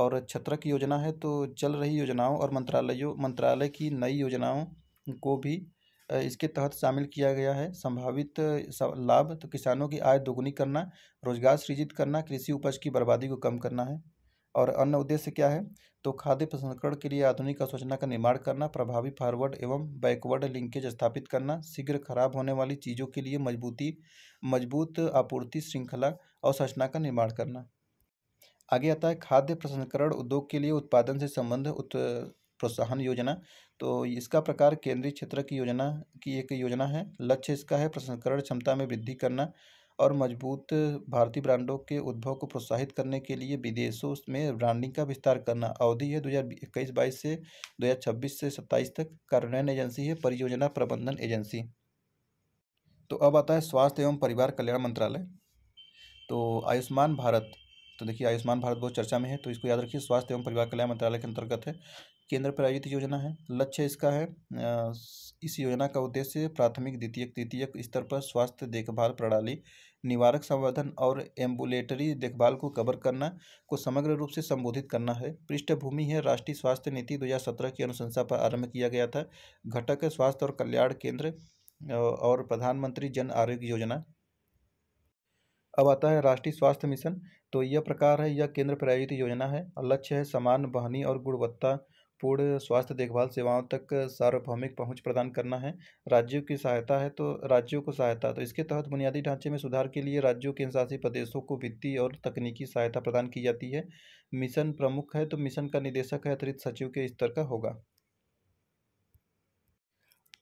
और छत्रक योजना है तो चल रही योजनाओं और मंत्रालयों मंत्रालय की नई योजनाओं को भी इसके तहत शामिल किया गया है संभावित लाभ तो किसानों की आय दोगुनी करना रोजगार सृजित करना कृषि उपज की बर्बादी को कम करना है और अन्य उद्देश्य क्या है तो खाद्य प्रसंस्करण के लिए आधुनिक अवसोचना का निर्माण करना प्रभावी फॉरवर्ड एवं बैकवर्ड लिंकेज स्थापित करना शीघ्र खराब होने वाली चीज़ों के लिए मजबूती मजबूत आपूर्ति श्रृंखला और सचना का निर्माण करना आगे आता है खाद्य प्रसंस्करण उद्योग के लिए उत्पादन से संबंध उत प्रोत्साहन योजना तो इसका प्रकार केंद्रीय क्षेत्र की योजना की एक योजना है लक्ष्य इसका है प्रसंस्करण क्षमता में वृद्धि करना और मजबूत भारतीय ब्रांडों के उद्भव को प्रोत्साहित करने के लिए विदेशों में ब्रांडिंग का विस्तार करना अवधि है दो हज़ार इक्कीस बाईस से दो हज़ार छब्बीस से सत्ताईस तक कार्यान्वयन एजेंसी है परियोजना प्रबंधन एजेंसी तो अब आता है स्वास्थ्य एवं परिवार कल्याण मंत्रालय तो आयुष्मान भारत तो देखिए आयुष्मान भारत बहुत चर्चा में है तो इसको याद रखिए स्वास्थ्य एवं परिवार कल्याण मंत्रालय के अंतर्गत है केंद्र प्रायोजित योजना है लक्ष्य इसका है इस योजना का उद्देश्य प्राथमिक द्वितीयक तृतीयक स्तर पर स्वास्थ्य देखभाल प्रणाली निवारक संवर्धन और एम्बुलेटरी देखभाल को कवर करना को समग्र रूप से संबोधित करना है पृष्ठभूमि है राष्ट्रीय स्वास्थ्य नीति 2017 की अनुशंसा पर आरंभ किया गया था घटक स्वास्थ्य और कल्याण केंद्र और प्रधानमंत्री जन आरोग्य योजना अब आता है राष्ट्रीय स्वास्थ्य मिशन तो यह प्रकार है यह केंद्र प्रायोजित योजना है लक्ष्य है समान बहनी और गुणवत्ता पूर्ण स्वास्थ्य देखभाल सेवाओं तक सार्वभौमिक पहुंच प्रदान करना है राज्यों की सहायता है तो राज्यों को सहायता तो इसके तहत बुनियादी ढांचे में सुधार के लिए राज्यों के शासित प्रदेशों को वित्तीय और तकनीकी सहायता प्रदान की जाती है मिशन प्रमुख है तो मिशन का निदेशक है अतिरिक्त सचिव के स्तर का होगा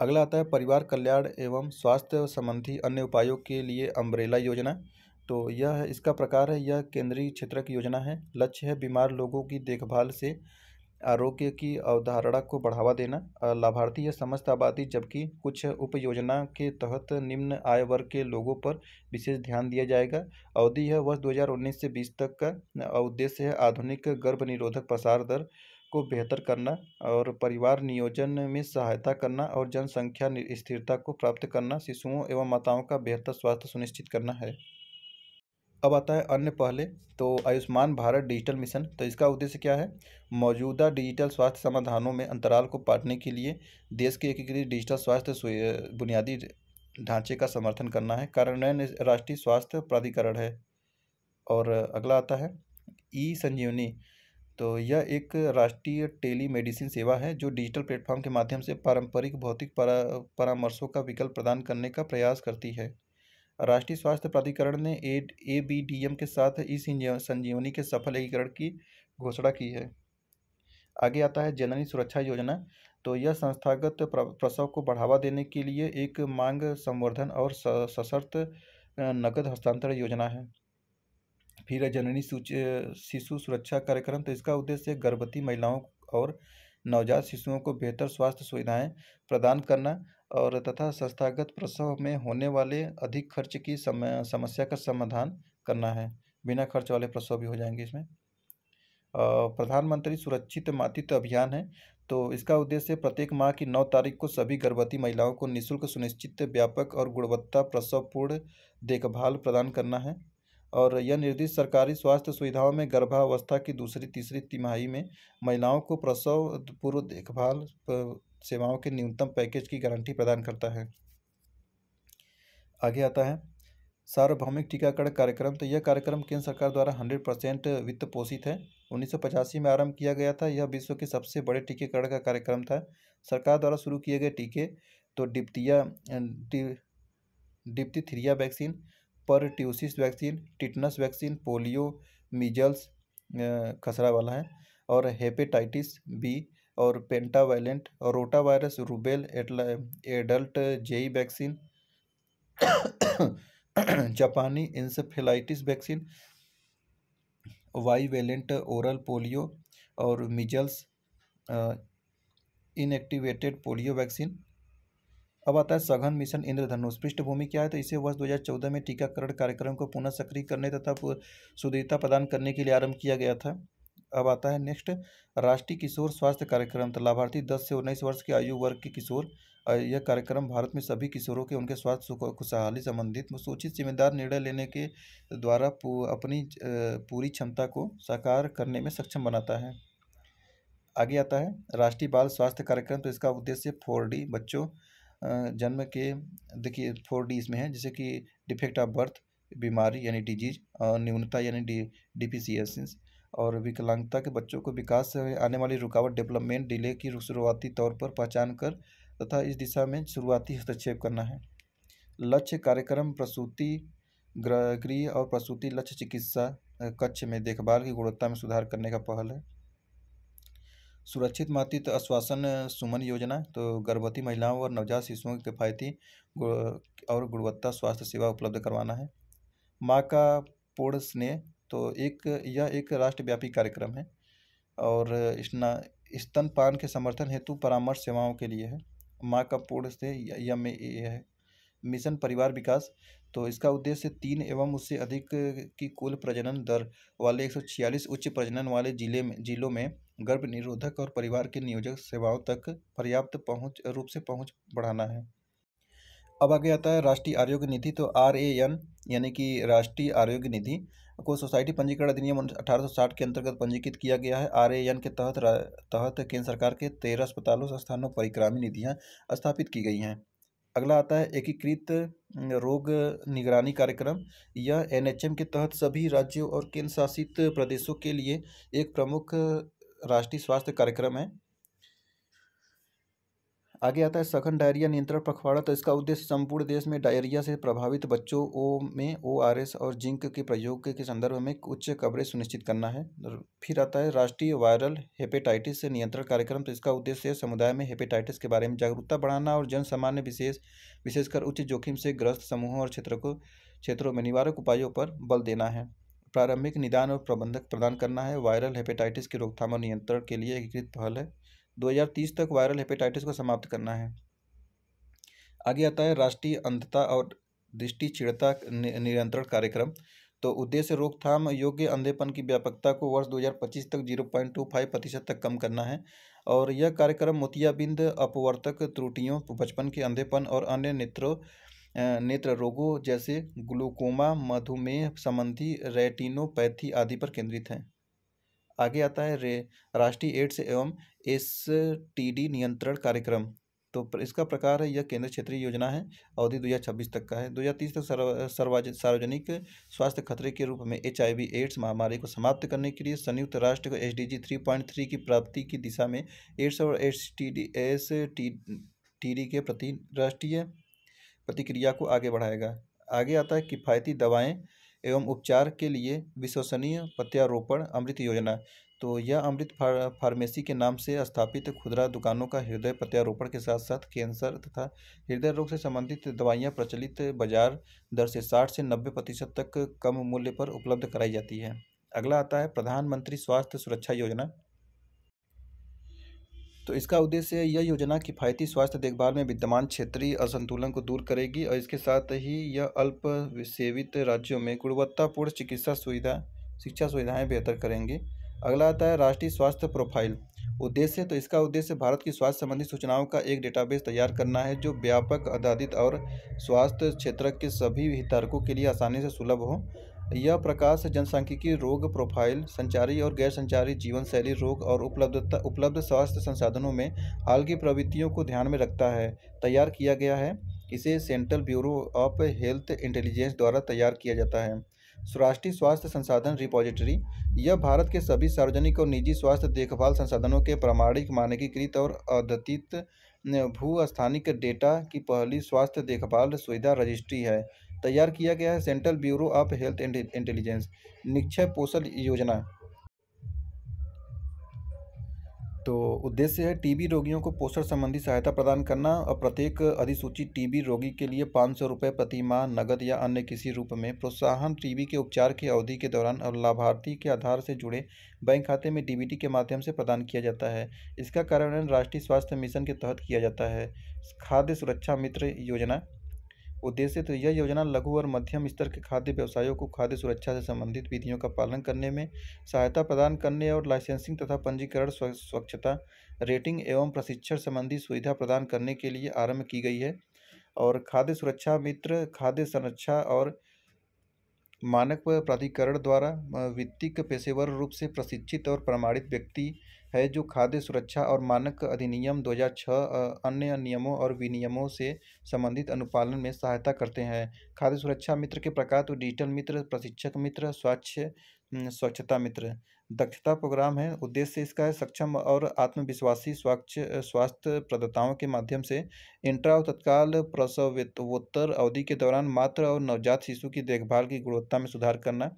अगला आता है परिवार कल्याण एवं स्वास्थ्य संबंधी अन्य उपायों के लिए अम्ब्रेला योजना तो यह इसका प्रकार है यह केंद्रीय क्षेत्र की योजना है लक्ष्य है बीमार लोगों की देखभाल से आरोग्य की अवधारणा को बढ़ावा देना लाभार्थी या समस्त आबादी जबकि कुछ उप योजना के तहत निम्न आय वर्ग के लोगों पर विशेष ध्यान दिया जाएगा अवधि है वर्ष 2019 से 20 तक का उद्देश्य है आधुनिक गर्भ निरोधक प्रसार दर को बेहतर करना और परिवार नियोजन में सहायता करना और जनसंख्या स्थिरता को प्राप्त करना शिशुओं एवं माताओं का बेहतर स्वास्थ्य सुनिश्चित करना है अब आता है अन्य पहले तो आयुष्मान भारत डिजिटल मिशन तो इसका उद्देश्य क्या है मौजूदा डिजिटल स्वास्थ्य समाधानों में अंतराल को पाटने के लिए देश के एकीकृत डिजिटल स्वास्थ्य बुनियादी ढांचे का समर्थन करना है कार्यान्वयन राष्ट्रीय स्वास्थ्य प्राधिकरण है और अगला आता है ई संजीवनी तो यह एक राष्ट्रीय टेली मेडिसिन सेवा है जो डिजिटल प्लेटफॉर्म के माध्यम से पारंपरिक भौतिक परामर्शों का विकल्प प्रदान करने का प्रयास करती है राष्ट्रीय स्वास्थ्य प्राधिकरण ने ए बी डी एम के साथ इस संजीवनी के सफल एकीकरण की घोषणा की है आगे आता है जननी सुरक्षा योजना तो यह संस्थागत प्रसव को बढ़ावा देने के लिए एक मांग संवर्धन और सशर्त नकद हस्तांतरण योजना है फिर जननी शिशु सुरक्षा कार्यक्रम तो इसका उद्देश्य गर्भवती महिलाओं और नवजात शिशुओं को बेहतर स्वास्थ्य सुविधाएं प्रदान करना और तथा संस्थागत प्रसव में होने वाले अधिक खर्च की समस्या का समाधान करना है बिना खर्च वाले प्रसव भी हो जाएंगे इसमें प्रधानमंत्री सुरक्षित मातृत्व अभियान है तो इसका उद्देश्य प्रत्येक माह की नौ तारीख को सभी गर्भवती महिलाओं को निःशुल्क सुनिश्चित व्यापक और गुणवत्ता प्रसवपूर्ण देखभाल प्रदान करना है और यह निर्दिष्ट सरकारी स्वास्थ्य सुविधाओं में गर्भावस्था की दूसरी तीसरी तिमाही में महिलाओं को प्रसव पूर्व देखभाल सेवाओं के न्यूनतम पैकेज की गारंटी प्रदान करता है आगे आता है सार्वभौमिक टीकाकरण कार्यक्रम तो यह कार्यक्रम केंद्र सरकार द्वारा हंड्रेड परसेंट वित्त पोषित है उन्नीस में आरंभ किया गया था यह विश्व के सबसे बड़े टीकाकरण का कार्यक्रम था सरकार द्वारा शुरू किए गए टीके तो diphtheria diphtheria vaccine pertussis vaccine tetanus vaccine polio measles खसरा वाला है और हेपेटाइटिस बी और पेंटावायलेंट और rota virus rubella adult JE vaccine जापानी encephalitis vaccine bivalent oral polio और मिजल्स इनएक्टिवेटेड पोलियो वैक्सीन अब आता है सघन मिशन इंद्रधनुष पृष्ठभूमि क्या है तो इसे वर्ष 2014 में टीकाकरण कार्यक्रम को पुनः सक्रिय करने तथा सुदृढ़ता प्रदान करने के लिए आरंभ किया गया था अब आता है नेक्स्ट राष्ट्रीय किशोर स्वास्थ्य कार्यक्रम तो लाभार्थी दस से उन्नीस वर्ष के आयु वर्ग के किशोर यह कार्यक्रम भारत में सभी किशोरों के उनके स्वास्थ्य खुशहाली संबंधित सूचित जिम्मेदार निर्णय लेने के द्वारा अपनी पूरी क्षमता को साकार करने में सक्षम बनाता है आगे आता है राष्ट्रीय बाल स्वास्थ्य कार्यक्रम तो इसका उद्देश्य फोर बच्चों जन्म के देखिए फोर डीज में है जैसे कि डिफेक्ट ऑफ बर्थ बीमारी यानी डिजीज और न्यूनता यानी डी डिफिशियंसीज और विकलांगता के बच्चों को विकास से आने वाली रुकावट डेवलपमेंट डिले की शुरुआती तौर पर पहचान कर तथा इस दिशा में शुरुआती हस्तक्षेप करना है लक्ष्य कार्यक्रम प्रसूति गृह और प्रसूति लक्ष्य चिकित्सा कक्ष में देखभाल की गुणवत्ता में सुधार करने का पहल है सुरक्षित मातृत्व तो आश्वासन सुमन योजना तो गर्भवती महिलाओं और नवजात शिशुओं की किफ़ायती और गुणवत्ता स्वास्थ्य सेवा उपलब्ध करवाना है माँ का पूर्ण स्नेह तो एक यह एक राष्ट्रव्यापी कार्यक्रम है और स्ना स्तनपान के समर्थन हेतु परामर्श सेवाओं के लिए है माँ का पूर्ण स्नेह यम है मिशन परिवार विकास तो इसका उद्देश्य तीन एवं उससे अधिक की कुल प्रजनन दर वाले एक उच्च प्रजनन वाले जिले में जिलों में गर्भ निरोधक और परिवार के नियोजक सेवाओं तक पर्याप्त पहुंच रूप से पहुंच बढ़ाना है अब आगे आता है राष्ट्रीय आरोग्य निधि तो आर ए एन यानी कि राष्ट्रीय आरोग्य निधि को सोसाइटी पंजीकरण अधिनियम 1860 के अंतर्गत पंजीकृत किया गया है आर ए एन के तहत तहत केंद्र सरकार के तेरह अस्पतालों संस्थानों परिक्रामी निधियाँ स्थापित की गई हैं अगला आता है एकीकृत रोग निगरानी कार्यक्रम यह एनएचएम के तहत सभी राज्यों और केंद्र शासित प्रदेशों के लिए एक प्रमुख राष्ट्रीय स्वास्थ्य कार्यक्रम है आगे आता है सघन डायरिया नियंत्रण पखवाड़ा तो इसका उद्देश्य संपूर्ण देश में डायरिया से प्रभावित बच्चों ओ में ओ आर एस और जिंक के प्रयोग के संदर्भ में उच्च कवरेज सुनिश्चित करना है फिर आता है राष्ट्रीय वायरल हेपेटाइटिस से नियंत्रण कार्यक्रम तो इसका उद्देश्य है समुदाय में हेपेटाइटिस के बारे में जागरूकता बढ़ाना और जन सामान्य विशेष विशेषकर उच्च जोखिम से ग्रस्त समूहों और क्षेत्र को क्षेत्रों में निवारक उपायों पर बल देना है प्रारंभिक निदान और प्रबंधक प्रदान करना है वायरल हेपेटाइटिस की रोकथाम और नियंत्रण के लिए एकीकृत पहल है 2030 तक वायरल हेपेटाइटिस को समाप्त करना है आगे आता है राष्ट्रीय अंधता और दृष्टि चिड़ता नियंत्रण कार्यक्रम तो उद्देश्य रोकथाम योग्य अंधेपन की व्यापकता को वर्ष 2025 तक 0.25 प्रतिशत तक कम करना है और यह कार्यक्रम मोतियाबिंद अपवर्तक त्रुटियों बचपन के अंधेपन और अन्य नेत्रों नेत्र रोगों जैसे ग्लूकोमा मधुमेह संबंधी रेटिनोपैथी आदि पर केंद्रित हैं आगे आता है रे राष्ट्रीय एड्स एवं एस टी नियंत्रण कार्यक्रम तो इसका प्रकार है यह केंद्र क्षेत्रीय योजना है अवधि छब्बीस तक का है तीस तक सर्व सर्वाज सार्वजनिक स्वास्थ्य खतरे के रूप में एच एड्स महामारी को समाप्त करने के लिए संयुक्त राष्ट्र को एच डी की प्राप्ति की दिशा में एड्स और S T D S T T D के प्रति राष्ट्रीय प्रतिक्रिया को आगे बढ़ाएगा आगे आता है किफ़ायती दवाएं एवं उपचार के लिए विश्वसनीय प्रत्यारोपण अमृत योजना तो यह अमृत फार्मेसी के नाम से स्थापित खुदरा दुकानों का हृदय प्रत्यारोपण के साथ साथ कैंसर तथा हृदय रोग से संबंधित दवाइयां प्रचलित बाजार दर से 60 से 90 प्रतिशत तक कम मूल्य पर उपलब्ध कराई जाती है अगला आता है प्रधानमंत्री स्वास्थ्य सुरक्षा योजना तो इसका उद्देश्य यह योजना किफ़ायती स्वास्थ्य देखभाल में विद्यमान क्षेत्रीय असंतुलन को दूर करेगी और इसके साथ ही यह अल्प सेवित राज्यों में गुणवत्तापूर्ण चिकित्सा सुविधा शिक्षा सुविधाएं बेहतर करेंगी अगला आता है राष्ट्रीय स्वास्थ्य प्रोफाइल उद्देश्य तो इसका उद्देश्य भारत की स्वास्थ्य संबंधी सूचनाओं का एक डेटाबेस तैयार करना है जो व्यापक आधारित और स्वास्थ्य क्षेत्र के सभी हितधारकों के लिए आसानी से सुलभ हो यह प्रकाश जनसांख्यिकी रोग प्रोफाइल संचारी और गैर संचारी जीवन शैली रोग और उपलब्धता उपलब्ध स्वास्थ्य संसाधनों में हाल की प्रवृत्तियों को ध्यान में रखता है तैयार किया गया है इसे Central Bureau of Health Intelligence द्वारा तैयार किया जाता है राष्ट्रीय स्वास्थ्य संसाधन रिपोजिटरी यह भारत के सभी सार्वजनिक और निजी स्वास्थ्य देखभाल संसाधनों के प्रामाणिक मानकीकृत और अद्यतित भू स्थानिक डेटा की पहली स्वास्थ्य देखभाल सुविधा रजिस्ट्री है तैयार किया गया है Central Bureau of Health and Intelligence Nikshay Poshan Yojana तो उद्देश्य है टीबी रोगियों को पोषण संबंधी सहायता प्रदान करना और प्रत्येक अधिसूचित टीबी रोगी के लिए पाँच सौ रुपये प्रति माह नगद या अन्य किसी रूप में प्रोत्साहन टीबी के उपचार की अवधि के दौरान और लाभार्थी के आधार से जुड़े बैंक खाते में डीबीटी के माध्यम से प्रदान किया जाता है इसका कार्यान्वयन राष्ट्रीय स्वास्थ्य मिशन के तहत किया जाता है खाद्य सुरक्षा मित्र योजना उद्देश्य तो यह योजना लघु और मध्यम स्तर के खाद्य व्यवसायों को खाद्य सुरक्षा से संबंधित विधियों का पालन करने में सहायता प्रदान करने और लाइसेंसिंग तथा पंजीकरण स्वच्छता रेटिंग एवं प्रशिक्षण संबंधी सुविधा प्रदान करने के लिए आरंभ की गई है और खाद्य सुरक्षा मित्र खाद्य संरक्षा और मानक प्राधिकरण द्वारा वित्तीय पेशेवर रूप से प्रशिक्षित और प्रमाणित व्यक्ति है जो खाद्य सुरक्षा और मानक अधिनियम 2006 अन्य नियमों और विनियमों से संबंधित अनुपालन में सहायता करते हैं खाद्य सुरक्षा मित्र के प्रकार तो डिजिटल मित्र प्रशिक्षक मित्र स्वच्छ स्वच्छता मित्र दक्षता प्रोग्राम है उद्देश्य इसका है सक्षम और आत्मविश्वासी स्वच्छ स्वास्थ्य प्रदाताओं के माध्यम से इंट्रा और तत्काल प्रसवोत्तर अवधि के दौरान मात्र और नवजात शिशु की देखभाल की गुणवत्ता में सुधार करना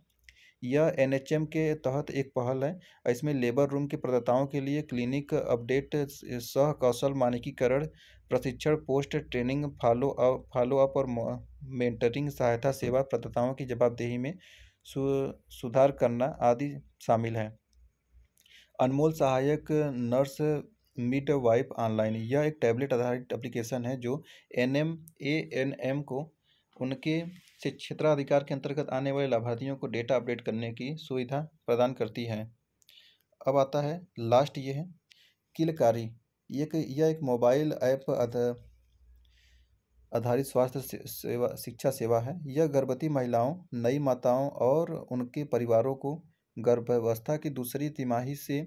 यह एनएचएम के तहत एक पहल है इसमें लेबर रूम के प्रदाताओं के लिए क्लिनिक अपडेट सह कौशल मानकीकरण प्रशिक्षण post training follow up follow up और मेंटरिंग सहायता सेवा प्रदाताओं की जवाबदेही में सु, सुधार करना आदि शामिल है अनमोल सहायक नर्स मिड वाइफ ऑनलाइन यह एक टैबलेट आधारित एप्लीकेशन है जो N M A N M को उनके से क्षेत्राधिकार के अंतर्गत आने वाले लाभार्थियों को डेटा अपडेट करने की सुविधा प्रदान करती है अब आता है लास्ट ये है किलकारी एक यह एक मोबाइल ऐप आधारित स्वास्थ्य सेवा शिक्षा सेवा है यह गर्भवती महिलाओं नई माताओं और उनके परिवारों को गर्भावस्था की दूसरी तिमाही से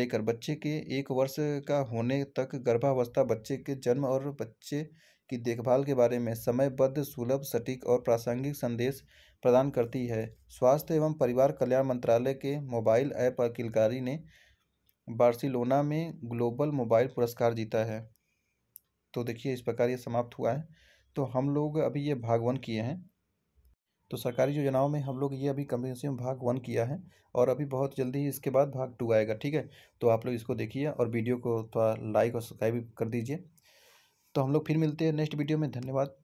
लेकर बच्चे के एक वर्ष का होने तक गर्भावस्था बच्चे के जन्म और बच्चे की देखभाल के बारे में समयबद्ध सुलभ सटीक और प्रासंगिक संदेश प्रदान करती है स्वास्थ्य एवं परिवार कल्याण मंत्रालय के मोबाइल ऐप अकिलकारी ने बार्सिलोना में ग्लोबल मोबाइल पुरस्कार जीता है तो देखिए इस प्रकार ये समाप्त हुआ है तो हम लोग अभी ये भाग वन किए हैं तो सरकारी योजनाओं में हम लोग ये अभी कम्युनिज्म भाग वन किया है और अभी बहुत जल्दी ही इसके बाद भाग टू आएगा ठीक है तो आप लोग इसको देखिए और वीडियो को थोड़ा लाइक और सब्सक्राइब कर दीजिए तो हम लोग फिर मिलते हैं नेक्स्ट वीडियो में धन्यवाद